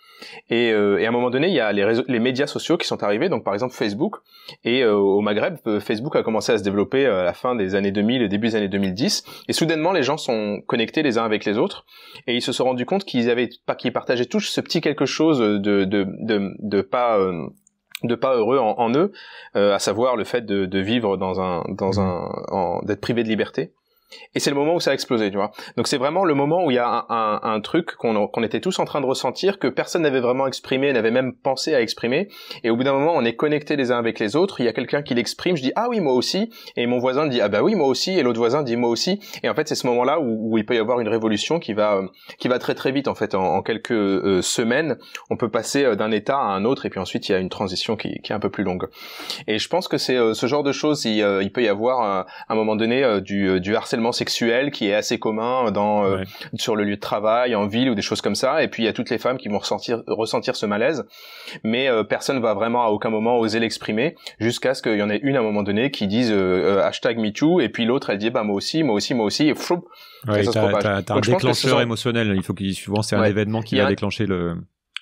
B: Et, à un moment donné, il y a les les médias sociaux qui sont arrivés. Donc par exemple Facebook et au Maghreb, Facebook a commencé à se développer à euh, la fin des années 2000 et début des années 2010. Et soudainement, les gens sont connectés les uns avec les autres et ils se sont rendus compte qu'ils avaient, qu'ils partageaient tous ce petit quelque chose de, de, de, pas euh, de pas heureux en, eux, euh, à savoir le fait de, de vivre dans un dans un d'être privé de liberté et c'est le moment où ça a explosé, tu vois. Donc c'est vraiment le moment où il y a un, un, un truc qu'on était tous en train de ressentir, que personne n'avait vraiment exprimé, n'avait même pensé à exprimer. Et au bout d'un moment, on est connectés les uns avec les autres. Il y a quelqu'un qui l'exprime. Je dis ah oui moi aussi. Et mon voisin dit ah bah oui moi aussi. Et l'autre voisin dit moi aussi. Et en fait c'est ce moment-là où, où, il peut y avoir une révolution qui va qui va très très vite en fait. En, quelques euh, semaines, on peut passer euh, d'un état à un autre. Et puis ensuite il y a une transition qui, qui est un peu plus longue. Et je pense que c'est euh, ce genre de choses. Il, il peut y avoir à un moment donné du, du harcèlement sexuel qui est assez commun dans euh, sur le lieu de travail, en ville ou des choses comme ça. Et puis il y a toutes les femmes qui vont ressentir ressentir ce malaise, mais euh, personne va vraiment à aucun moment oser l'exprimer jusqu'à ce qu'il y en ait une à un moment donné qui dise euh, hashtag too et puis l'autre elle dit bah moi aussi, moi aussi, moi aussi et ça se un déclencheur
A: émotionnel. Il faut qu'il souvent c'est un événement qui va déclenché déclencher le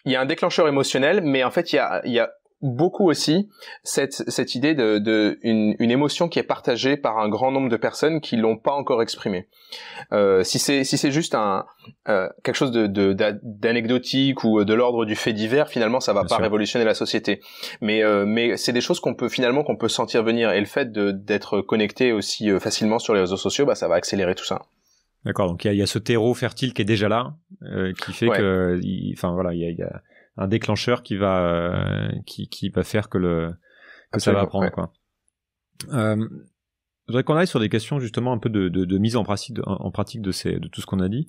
B: il y a un déclencheur émotionnel, mais en fait, il y a, il y a beaucoup aussi cette, cette idée de, de une, une, émotion qui est partagée par un grand nombre de personnes qui l'ont pas encore exprimée. Euh, si c'est si c'est juste un euh, quelque chose d'anecdotique ou de l'ordre du fait divers, finalement ça va pas révolutionner la société. Mais euh, mais c'est des choses qu'on peut finalement qu'on peut sentir venir et le fait d'être connecté aussi facilement sur les réseaux sociaux, bah ça va accélérer tout ça.
A: D'accord, donc il y, a ce terreau fertile qui est déjà là, qui fait que, enfin voilà, il y a un déclencheur qui va euh, qui, qui, va faire que le que ah, ça va prendre quoi. Euh, je voudrais qu'on aille sur des questions justement un peu de, de, mise en pratique de, en pratique de ces de tout ce qu'on a dit.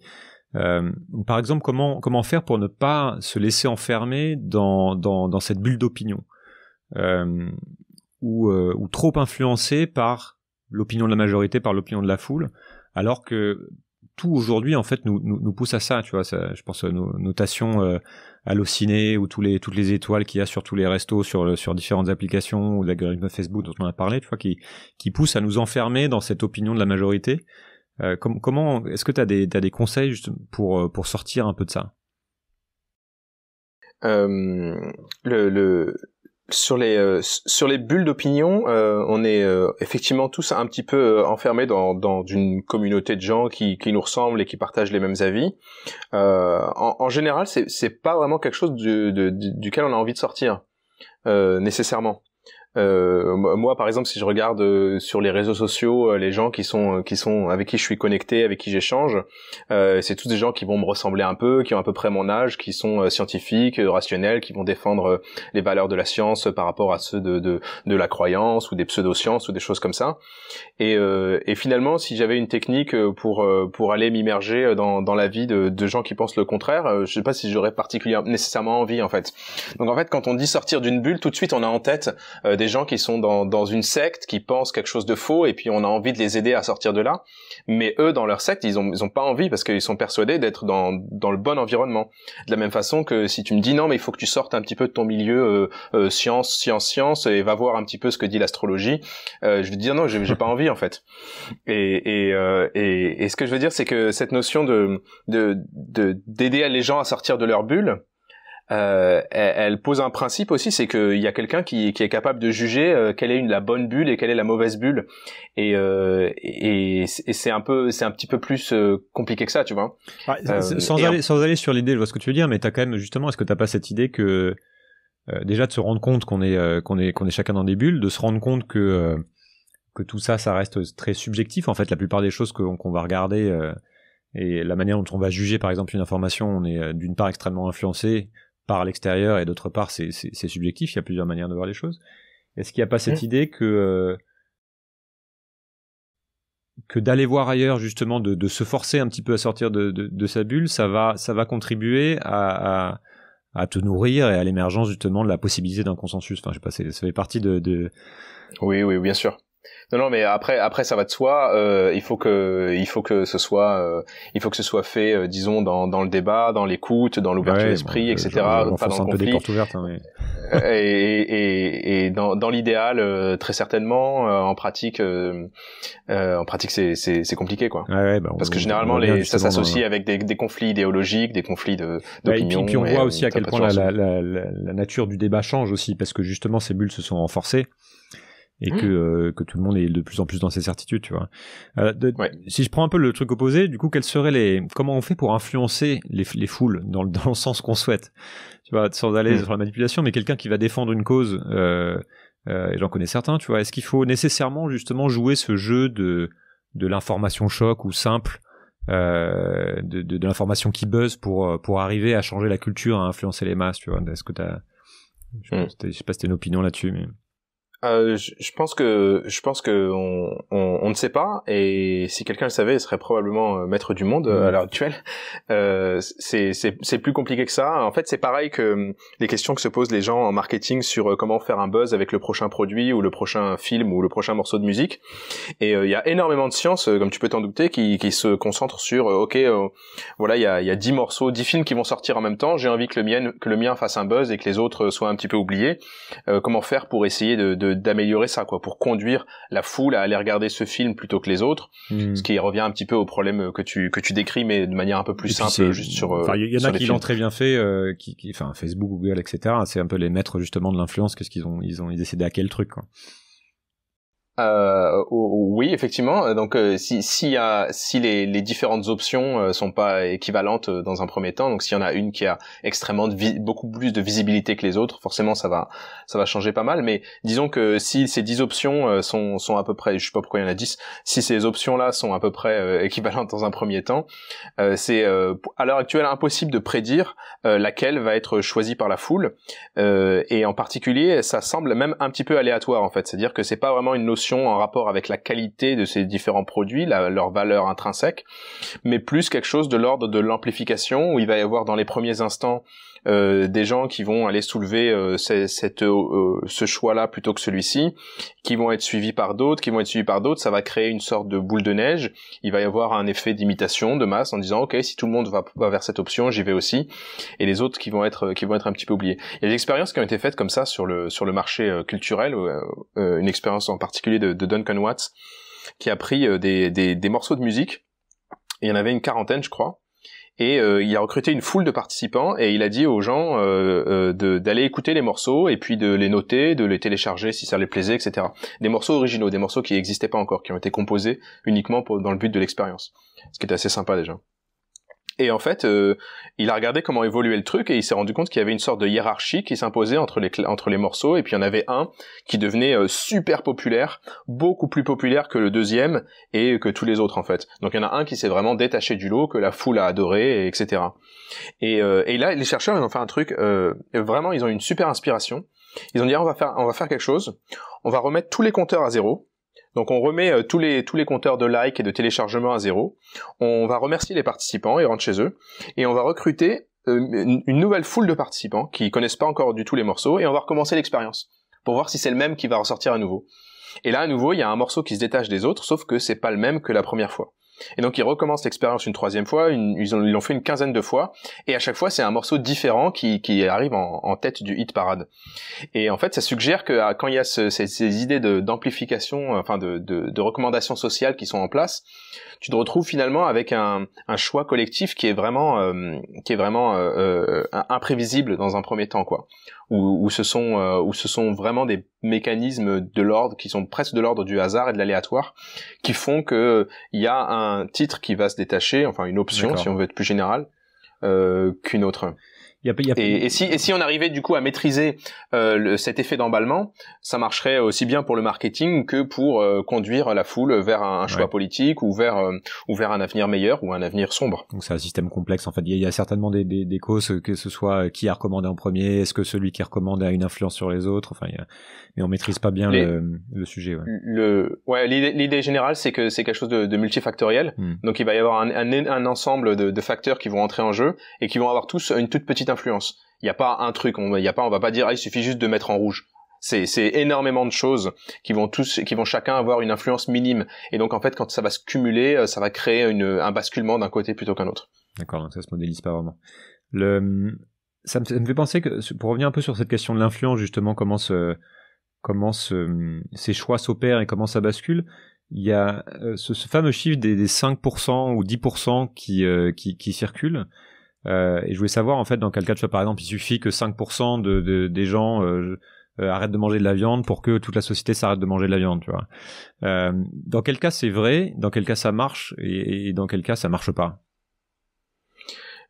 A: Euh, par exemple, comment comment faire pour ne pas se laisser enfermer dans dans, dans cette bulle d'opinion ou ou trop influencé par l'opinion de la majorité, par l'opinion de la foule, alors que tout aujourd'hui en fait nous, nous, pousse à ça, tu vois. je pense à euh, nos notations euh, ou tous les toutes les étoiles qu'il y a sur tous les restos, sur sur différentes applications ou l'algorithme Facebook dont on a parlé, tu vois, qui qui pousse à nous enfermer dans cette opinion de la majorité. Euh, comment est-ce que tu as des des conseils pour euh, pour sortir un peu de ça
B: le sur les euh, sur les bulles d'opinion, euh, on est euh, effectivement tous un petit peu enfermés dans dans une communauté de gens qui qui nous ressemblent et qui partagent les mêmes avis. En, général, c'est c'est pas vraiment quelque chose du, duquel on a envie de sortir nécessairement. Euh, moi, par exemple, si je regarde euh, sur les réseaux sociaux euh, les gens qui sont euh, qui sont avec qui je suis connecté, avec qui j'échange, c'est tous des gens qui vont me ressembler un peu, qui ont à peu près mon âge, qui sont scientifiques, rationnels, qui vont défendre les valeurs de la science par rapport à ceux de de, de la croyance ou des pseudo-sciences ou des choses comme ça. Et, et finalement, si j'avais une technique pour pour aller m'immerger dans dans la vie de, de gens qui pensent le contraire, je sais pas si j'aurais particulièrement nécessairement envie en fait. Donc en fait, quand on dit sortir d'une bulle, tout de suite on a en tête des gens qui sont dans, dans une secte, qui pensent quelque chose de faux, et puis on a envie de les aider à sortir de là. Mais eux, dans leur secte, ils n'ont ils ont pas envie parce qu'ils sont persuadés d'être dans, dans le bon environnement. De la même façon que si tu me dis non, mais il faut que tu sortes un petit peu de ton milieu euh, euh, science, science, science, et va voir un petit peu ce que dit l'astrologie, euh, je vais te dire non, j'ai, pas envie en fait. Et, et, et, ce que je veux dire, c'est que cette notion de, de, de d'aider les gens à sortir de leur bulle, euh, elle, pose un principe aussi, c'est qu'il y a quelqu'un qui, est capable de juger euh, quelle est la bonne bulle et quelle est la mauvaise bulle. Et, euh, c'est un peu, c'est un petit peu plus compliqué que ça, tu vois. Ah, sans, aller,
A: sans aller sur l'idée, je vois ce que tu veux dire, mais t'as quand même justement, est-ce que t'as pas cette idée que déjà de se rendre compte qu'on est, qu'on est, qu'on est chacun dans des bulles, de se rendre compte que tout ça, ça reste très subjectif. En fait, la plupart des choses qu'on va regarder. et la manière dont on va juger, par exemple, une information, on est d'une part extrêmement influencé par l'extérieur et d'autre part c'est subjectif, il y a plusieurs manières de voir les choses. Est-ce qu'il n'y a pas cette mm. idée que euh, que d'aller voir ailleurs justement, de, se forcer un petit peu à sortir de, sa bulle, ça va, ça va contribuer à, à, te nourrir et à l'émergence justement de la possibilité d'un consensus. Enfin, je sais pas, ça fait partie de,
B: Oui, oui, bien sûr. Non, non, mais après, après, ça va de soi. Euh, il faut que, il faut que ce soit, euh, il faut que ce soit fait, euh, disons, dans, dans le débat, dans l'écoute, dans l'ouverture d'esprit, etc. Genre, dans Peu des portes ouvertes, hein, et, et, et, dans, dans l'idéal, très certainement. en pratique, en pratique, c'est, c'est, compliqué, quoi. Bah, parce que généralement, ça s'associe avec des, conflits idéologiques, des conflits de d'opinion. et puis, on voit aussi à quel point la,
A: la nature du débat change aussi, parce que justement, ces bulles se sont renforcées et mmh. que, euh, que tout le monde est de plus en plus dans ses certitudes, tu vois. Euh, si je prends un peu le truc opposé, du coup, quels seraient les, comment on fait pour influencer les, foules dans, le, dans le sens qu'on souhaite, tu vois, sans aller mmh. sur la manipulation, mais quelqu'un qui va défendre une cause, euh, euh, et j'en connais certains, tu vois, est-ce qu'il faut nécessairement justement jouer ce jeu de, de l'information choc ou simple, de, de, de l'information qui buzz pour, pour arriver à changer la culture, à influencer les masses, tu vois, est-ce que t'as, je, mmh. je sais pas si t'as une opinion là-dessus, mais
B: euh, je, pense que je pense que on, on, on ne sait pas et si quelqu'un le savait, il serait probablement euh, maître du monde euh, mm. à l'heure actuelle. Euh, c'est plus compliqué que ça. En fait, c'est pareil que hum, les questions que se posent les gens en marketing sur euh, comment faire un buzz avec le prochain produit ou le prochain film ou le prochain morceau de musique. Et il y a énormément de sciences, comme tu peux t'en douter, qui, qui se concentrent sur ok, voilà, il y a il y a dix morceaux, dix films qui vont sortir en même temps. J'ai envie que le mien que le mien fasse un buzz et que les autres soient un petit peu oubliés. comment faire pour essayer de d'améliorer ça, quoi, pour conduire la foule à aller regarder ce film plutôt que les autres, hmm. ce qui revient un petit peu au problème euh, que tu que tu décris, mais de manière un peu plus simple, juste sur. Euh, il y, en a qui l'ont très
A: bien fait, euh, qui, enfin, Facebook, Google, etc. C'est un peu les maîtres justement de l'influence, quest ce qu'ils ont, ils ont, ils truc. Quoi
B: euh, oui, effectivement. Euh, donc, euh, si, si, si les, les, différentes options euh, sont pas équivalentes dans un premier temps, donc s'il y en a une qui a extrêmement beaucoup plus de visibilité que les autres, forcément ça va ça va changer pas mal. Mais disons que si ces dix options sont, sont à peu près, je sais pas pourquoi il y en a 10, si ces options là sont à peu près équivalentes dans un premier temps, c'est à l'heure actuelle impossible de prédire laquelle va être choisie par la foule. et en particulier, ça semble même un petit peu aléatoire en fait, c'est-à-dire que c'est pas vraiment une notion en rapport avec la qualité de ces différents produits, leur valeur intrinsèque, mais plus quelque chose de l'ordre de l'amplification où il va y avoir dans les premiers instants euh, des gens qui vont aller soulever euh, cette, euh, ce choix-là plutôt que celui-ci, qui vont être suivis par d'autres, qui vont être suivis par d'autres, ça va créer une sorte de boule de neige. Il va y avoir un effet d'imitation de masse en disant ok si tout le monde va, vers cette option, j'y vais aussi, et les autres qui vont être qui vont être un petit peu oubliés. Il y a des expériences qui ont été faites comme ça sur le sur le marché culturel, une expérience en particulier de, Duncan Watts qui a pris des, des, morceaux de musique. il y en avait une quarantaine, je crois et euh, il a recruté une foule de participants et il a dit aux gens euh, euh, d'aller écouter les morceaux et puis de les noter, de les télécharger si ça les plaisait, etc. Des morceaux originaux, des morceaux qui n'existaient pas encore, qui ont été composés uniquement dans le but de l'expérience, ce qui est assez sympa déjà. Et en fait, euh, il a regardé comment évoluait le truc et il s'est rendu compte qu'il y avait une sorte de hiérarchie qui s'imposait entre les, entre les morceaux. Et puis il y en avait un qui devenait euh, super populaire, beaucoup plus populaire que le deuxième et que tous les autres en fait. Donc il y en a un qui s'est vraiment détaché du lot, que la foule a adoré, etc. Euh, et, là, les chercheurs, ils ont fait un truc, vraiment, ils ont eu une super inspiration. Ils ont dit, ah, on va faire, on va faire quelque chose, on va remettre tous les compteurs à zéro, donc on remet euh, tous les, tous les compteurs de likes et de téléchargement à zéro. On va remercier les participants, et rentrent chez eux, et on va recruter euh, une nouvelle foule de participants qui connaissent pas encore du tout les morceaux, et on va recommencer l'expérience pour voir si c'est le même qui va ressortir à nouveau. Et là, à nouveau, il y a un morceau qui se détache des autres, sauf que c'est pas le même que la première fois. Et donc ils recommencent l'expérience une troisième fois, ils l'ont fait une quinzaine de fois, et à chaque fois c'est un morceau différent qui, arrive en, tête du hit parade. Et en fait ça suggère que ah, quand il y a ces, idées d'amplification, euh, enfin de, recommandations sociales qui sont en place, tu te retrouves finalement avec un, choix collectif qui est vraiment, euh, qui est vraiment euh, imprévisible dans un premier temps quoi où, ce sont euh, sont vraiment des mécanismes de l'ordre qui sont presque de l'ordre du hasard et de l'aléatoire qui font que il y a un titre qui va se détacher, enfin une option si on veut être plus général, euh, qu'une autre. Et, si, on arrivait du coup à maîtriser euh, cet effet d'emballement, ça marcherait aussi bien pour le marketing que pour euh, conduire la foule vers un, choix politique euh, ou vers, un avenir meilleur ou un avenir sombre.
A: Donc c'est un système complexe en fait. Il y, a certainement des, causes, que ce soit qui a recommandé en premier, est-ce que celui qui recommande a une influence sur les autres, enfin, mais on maîtrise pas bien le, sujet.
B: Le, ouais, l'idée générale c'est que c'est quelque chose de, multifactoriel. Hmm. Donc il va y avoir un, ensemble de facteurs qui vont entrer en jeu et qui vont avoir tous une toute petite influence. Il n'y a pas un truc, on, y a pas, on va pas dire, ah, il suffit juste de mettre en rouge. C'est, c'est énormément de choses qui vont tous, qui vont chacun avoir une influence minime. Et donc en fait, quand ça va se cumuler, euh, ça va créer un basculement d'un côté plutôt qu'un autre.
A: D'accord, donc ça se modélise pas vraiment. Le, ça me, fait penser que pour revenir un peu sur cette question de l'influence justement, comment comment se ces choix s'opèrent et comment ça bascule. Il y a euh, ce, fameux chiffre des, 5% ou 10% qui, euh, qui, qui circulent. Euh, et je voulais savoir en fait dans quel cas par exemple, il suffit que 5% de, de, des gens euh, euh, arrêtent de manger de la viande pour que toute la société s'arrête de manger de la viande, tu vois. dans quel cas c'est vrai, dans quel cas ça marche et, et dans quel cas ça marche pas.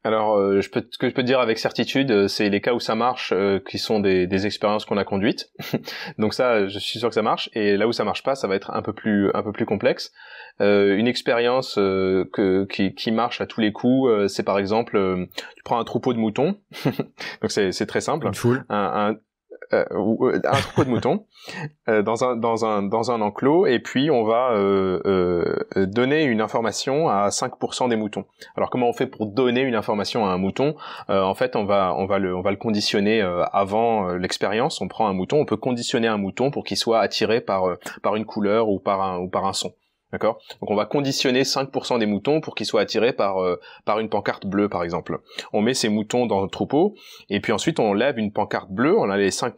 B: Alors, euh, je peux, ce que je peux dire avec certitude, euh, c'est les cas où ça marche euh, qui sont des, expériences qu'on a conduites. Donc ça, je suis sûr que ça marche. Et là où ça marche pas, ça va être un peu plus, un peu plus complexe. une expérience que, qui, marche à tous les coups, c'est par exemple, tu prends un troupeau de moutons. Donc c'est très simple. Une un, euh, euh, un troupeau de moutons euh, dans un dans un enclos et puis on va euh, donner une information à 5% des moutons. Alors comment on fait pour donner une information à un mouton En fait, on va on va le on va le conditionner avant l'expérience. On prend un mouton, on peut conditionner un mouton pour qu'il soit attiré par par une couleur ou par un ou par un son. D'accord Donc on va conditionner 5% des moutons pour qu'ils soient attirés par, euh, par une pancarte bleue, par exemple. On met ces moutons dans le troupeau, et puis ensuite on lève une pancarte bleue, on a les 5%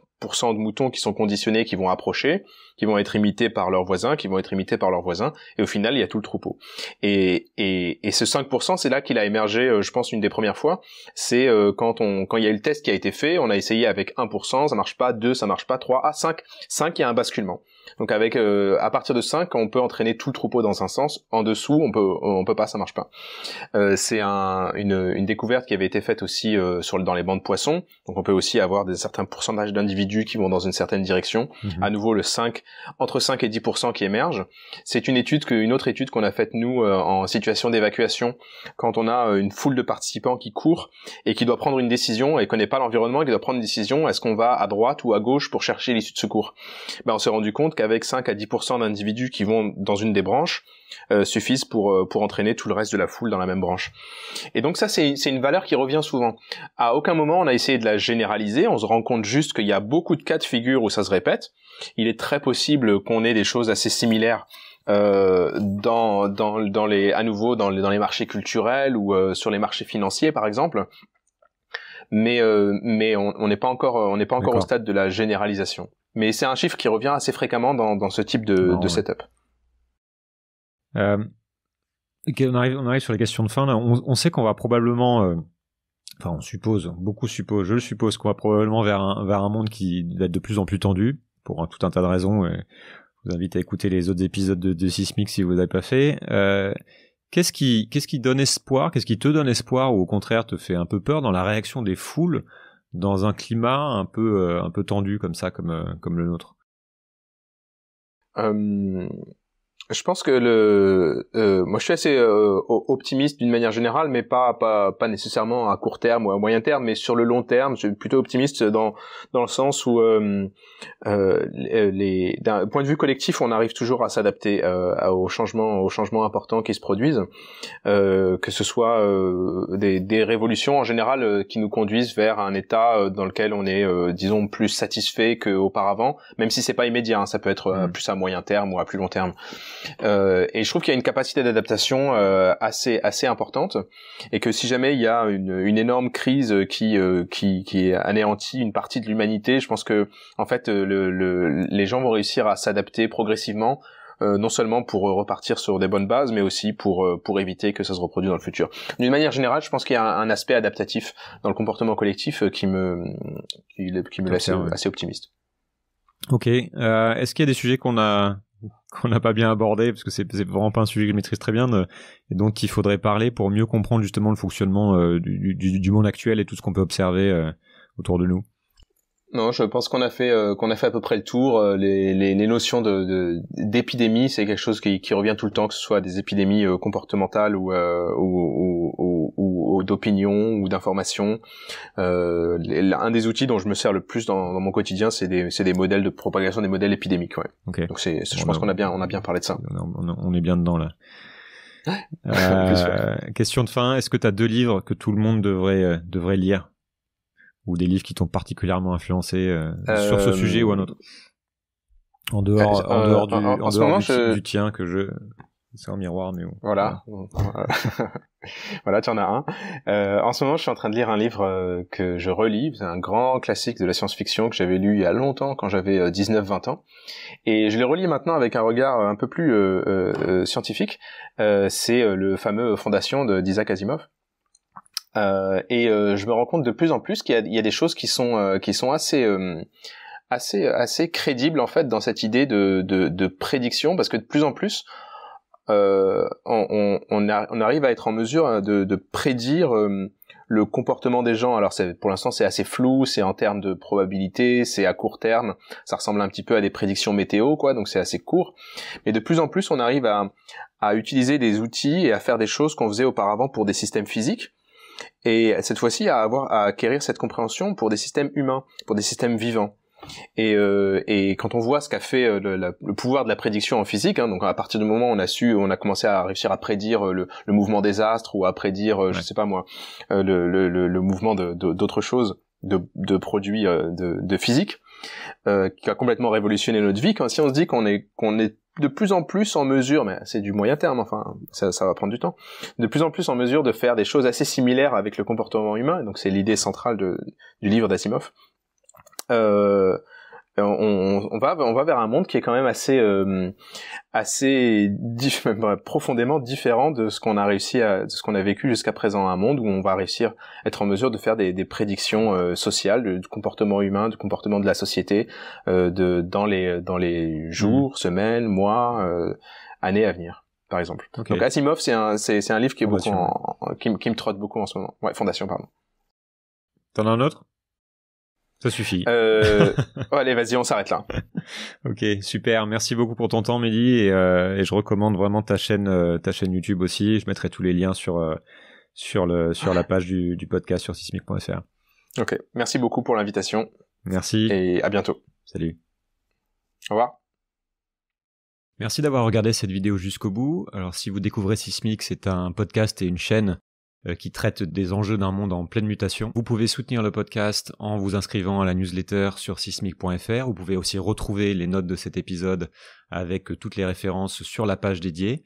B: de moutons qui sont conditionnés, qui vont approcher, qui vont être imités par leurs voisins, qui vont être imités par leurs voisins, et au final il y a tout le troupeau. Et, et, et ce 5%, c'est là qu'il a émergé, euh, je pense, une des premières fois, c'est euh, quand, on, quand il y a eu le test qui a été fait, on a essayé avec 1%, ça marche pas, 2, ça marche pas, 3, ah, 5, 5, il y a un basculement. Donc avec euh, à partir de 5, on peut entraîner tout le troupeau dans un sens. En dessous, on peut on peut pas, ça marche pas. Euh, c'est un, une, une, découverte qui avait été faite aussi euh, sur dans les bancs de poissons. Donc on peut aussi avoir des certains pourcentages d'individus qui vont dans une certaine direction. Mhm. À nouveau le 5 entre 5 et 10 qui émergent. C'est une étude que une autre étude qu'on a faite nous euh, en situation d'évacuation quand on a une foule de participants qui courent et qui doit prendre une décision et connaît pas l'environnement, qui doit prendre une décision, est-ce qu'on va à droite ou à gauche pour chercher l'issue de secours Ben on s'est rendu compte avec 5 à 10% d'individus qui vont dans une des branches, euh, suffisent pour, euh, pour entraîner tout le reste de la foule dans la même branche. Et donc ça, c'est une valeur qui revient souvent. À aucun moment, on a essayé de la généraliser, on se rend compte juste qu'il y a beaucoup de cas de figure où ça se répète. Il est très possible qu'on ait des choses assez similaires euh, dans, dans, les, à nouveau dans les, dans les marchés culturels ou sur les marchés financiers, par exemple. Mais, mais on n'est pas encore, on pas encore au stade de la généralisation. Mais c'est un chiffre qui revient assez fréquemment dans, ce type de, setup.
A: Euh, on, arrive, sur les questions de fin. On, sait qu'on va probablement, euh, enfin on suppose, beaucoup suppose, je le suppose, qu'on va probablement vers un, vers un monde qui va être de plus en plus tendu, pour un, tout un tas de raisons. je vous invite à écouter les autres épisodes de, de Sismic si vous ne l'avez pas fait. Euh, qu'est-ce qui, qu'est-ce qui donne espoir Qu'est-ce qui te donne espoir ou au contraire te fait un peu peur dans la réaction des foules dans un climat un peu, euh, un peu tendu comme ça, comme, euh, comme le nôtre
B: je pense que le, euh, moi je suis assez euh, optimiste d'une manière générale, mais pas pas pas nécessairement à court terme ou à moyen terme, mais sur le long terme, je suis plutôt optimiste dans dans le sens où euh, les d'un point de vue collectif, on arrive toujours à s'adapter aux changements aux changements importants qui se produisent, que ce soit des, des révolutions en général qui nous conduisent vers un état dans lequel on est disons plus satisfait qu'auparavant, même si c'est pas immédiat, hein, ça peut être mmh. plus à moyen terme ou à plus long terme. Euh, et je trouve qu'il y a une capacité d'adaptation euh, assez assez importante, et que si jamais il y a une, une énorme crise qui euh, qui qui anéantit une partie de l'humanité, je pense que en fait euh, le, les gens vont réussir à s'adapter progressivement. non seulement pour repartir sur des bonnes bases, mais aussi pour pour éviter que ça se reproduise dans le futur. D'une manière générale, je pense qu'il y a un, aspect adaptatif dans le comportement collectif qui me qui, me laisse assez optimiste.
A: Ok. Est-ce qu'il y a des sujets qu'on a qu'on n'a pas bien abordé parce que c'est vraiment pas un sujet que je maîtrise très bien euh, et donc il faudrait parler pour mieux comprendre justement le fonctionnement euh, du, du, du, monde actuel et tout ce qu'on peut observer euh, autour de nous.
B: Non, je pense qu'on a fait euh, qu'on a fait à peu près le tour. Euh, les, les, notions de d'épidémie, c'est quelque chose qui, revient tout le temps, que ce soit des épidémies euh, comportementales ou, ou, ou, d'opinion ou d'information. un des outils dont je me sers le plus dans, mon quotidien, c'est des, des modèles de propagation, des modèles épidémiques.
A: Ouais. Donc c'est je pense qu'on a
B: bien on a bien parlé de ça.
A: On, est bien dedans là. question de fin. Est-ce que tu as deux livres que tout le monde devrait devrait lire ou des livres qui t'ont particulièrement influencé euh, sur ce euh, sujet ou un autre En dehors, euh, en dehors, du, je... du, tien que je. C'est un miroir, mais bon.
B: Voilà. voilà, tu en as un. en ce moment, je suis en train de lire un livre que je relis. C'est un grand classique de la science-fiction que j'avais lu il y a longtemps, quand j'avais 19-20 ans. Et je le relis maintenant avec un regard un peu plus scientifique. C'est le fameux Fondation d'Isaac Asimov. Euh, et euh, je me rends compte de plus en plus qu'il y, y, a des choses qui sont euh, qui sont assez assez assez crédibles en fait dans cette idée de, de, de prédiction parce que de plus en plus on, on, on, on, arrive à être en mesure hein, de, de prédire le comportement des gens. Alors pour l'instant c'est assez flou, c'est en termes de probabilité, c'est à court terme, ça ressemble un petit peu à des prédictions météo, quoi, donc c'est assez court. Mais de plus en plus on arrive à, à utiliser des outils et à faire des choses qu'on faisait auparavant pour des systèmes physiques et cette fois-ci à avoir à acquérir cette compréhension pour des systèmes humains, pour des systèmes vivants. Et, euh, et quand on voit ce qu'a fait euh, le, pouvoir de la prédiction en physique, hein, donc à partir du moment où on a su, on a commencé à réussir à prédire euh, le, mouvement des astres ou à prédire, euh, je sais pas moi, le, le mouvement d'autres choses, de, produits de, physique, qui a complètement révolutionné notre vie. Quand si on se dit qu'on est qu'on est de plus en plus en mesure, mais c'est du moyen terme, enfin, ça, va prendre du temps, de plus en plus en mesure de faire des choses assez similaires avec le comportement humain, donc c'est l'idée centrale du livre d'Asimov, euh, euh, on, va vers un monde qui est quand même assez euh, assez profondément différent de ce qu'on a réussi à de ce qu'on a vécu jusqu'à présent un monde où on va réussir à être en mesure de faire des, prédictions euh, sociales du comportement humain du comportement de la société de dans les dans les jours mmh. semaines mois années à venir par exemple donc Asimov c'est un livre qui est me trotte beaucoup en ce moment ouais fondation pardon t'en as un autre ça suffit. Euh... allez, vas-y, on s'arrête là. ok,
A: super. Merci beaucoup pour ton temps, Mehdi. Et, euh, et je recommande vraiment ta chaîne, euh, ta chaîne YouTube aussi. Je mettrai tous les liens sur, euh, sur, le, sur la page du, du podcast sur sismic.fr.
B: Ok, merci beaucoup pour l'invitation. Merci. Et à bientôt. Salut. Au revoir.
A: Merci d'avoir regardé cette vidéo jusqu'au bout. Alors si vous découvrez Sismic, c'est un podcast et une chaîne euh, qui traite des enjeux d'un monde en pleine mutation. Vous pouvez soutenir le podcast en vous inscrivant à la newsletter sur sismic.fr. Vous pouvez aussi retrouver les notes de cet épisode avec euh, toutes les références sur la page dédiée.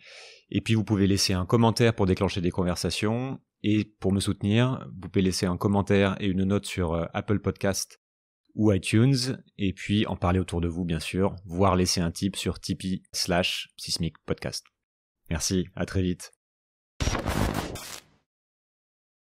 A: Et puis vous pouvez laisser un commentaire pour déclencher des conversations. Et pour me soutenir, vous pouvez laisser un commentaire et une note sur euh, Apple Podcast ou iTunes. Et puis en parler autour de vous, bien sûr, voire laisser un tip sur Tipeee slash Sismic Podcast. Merci, à très vite.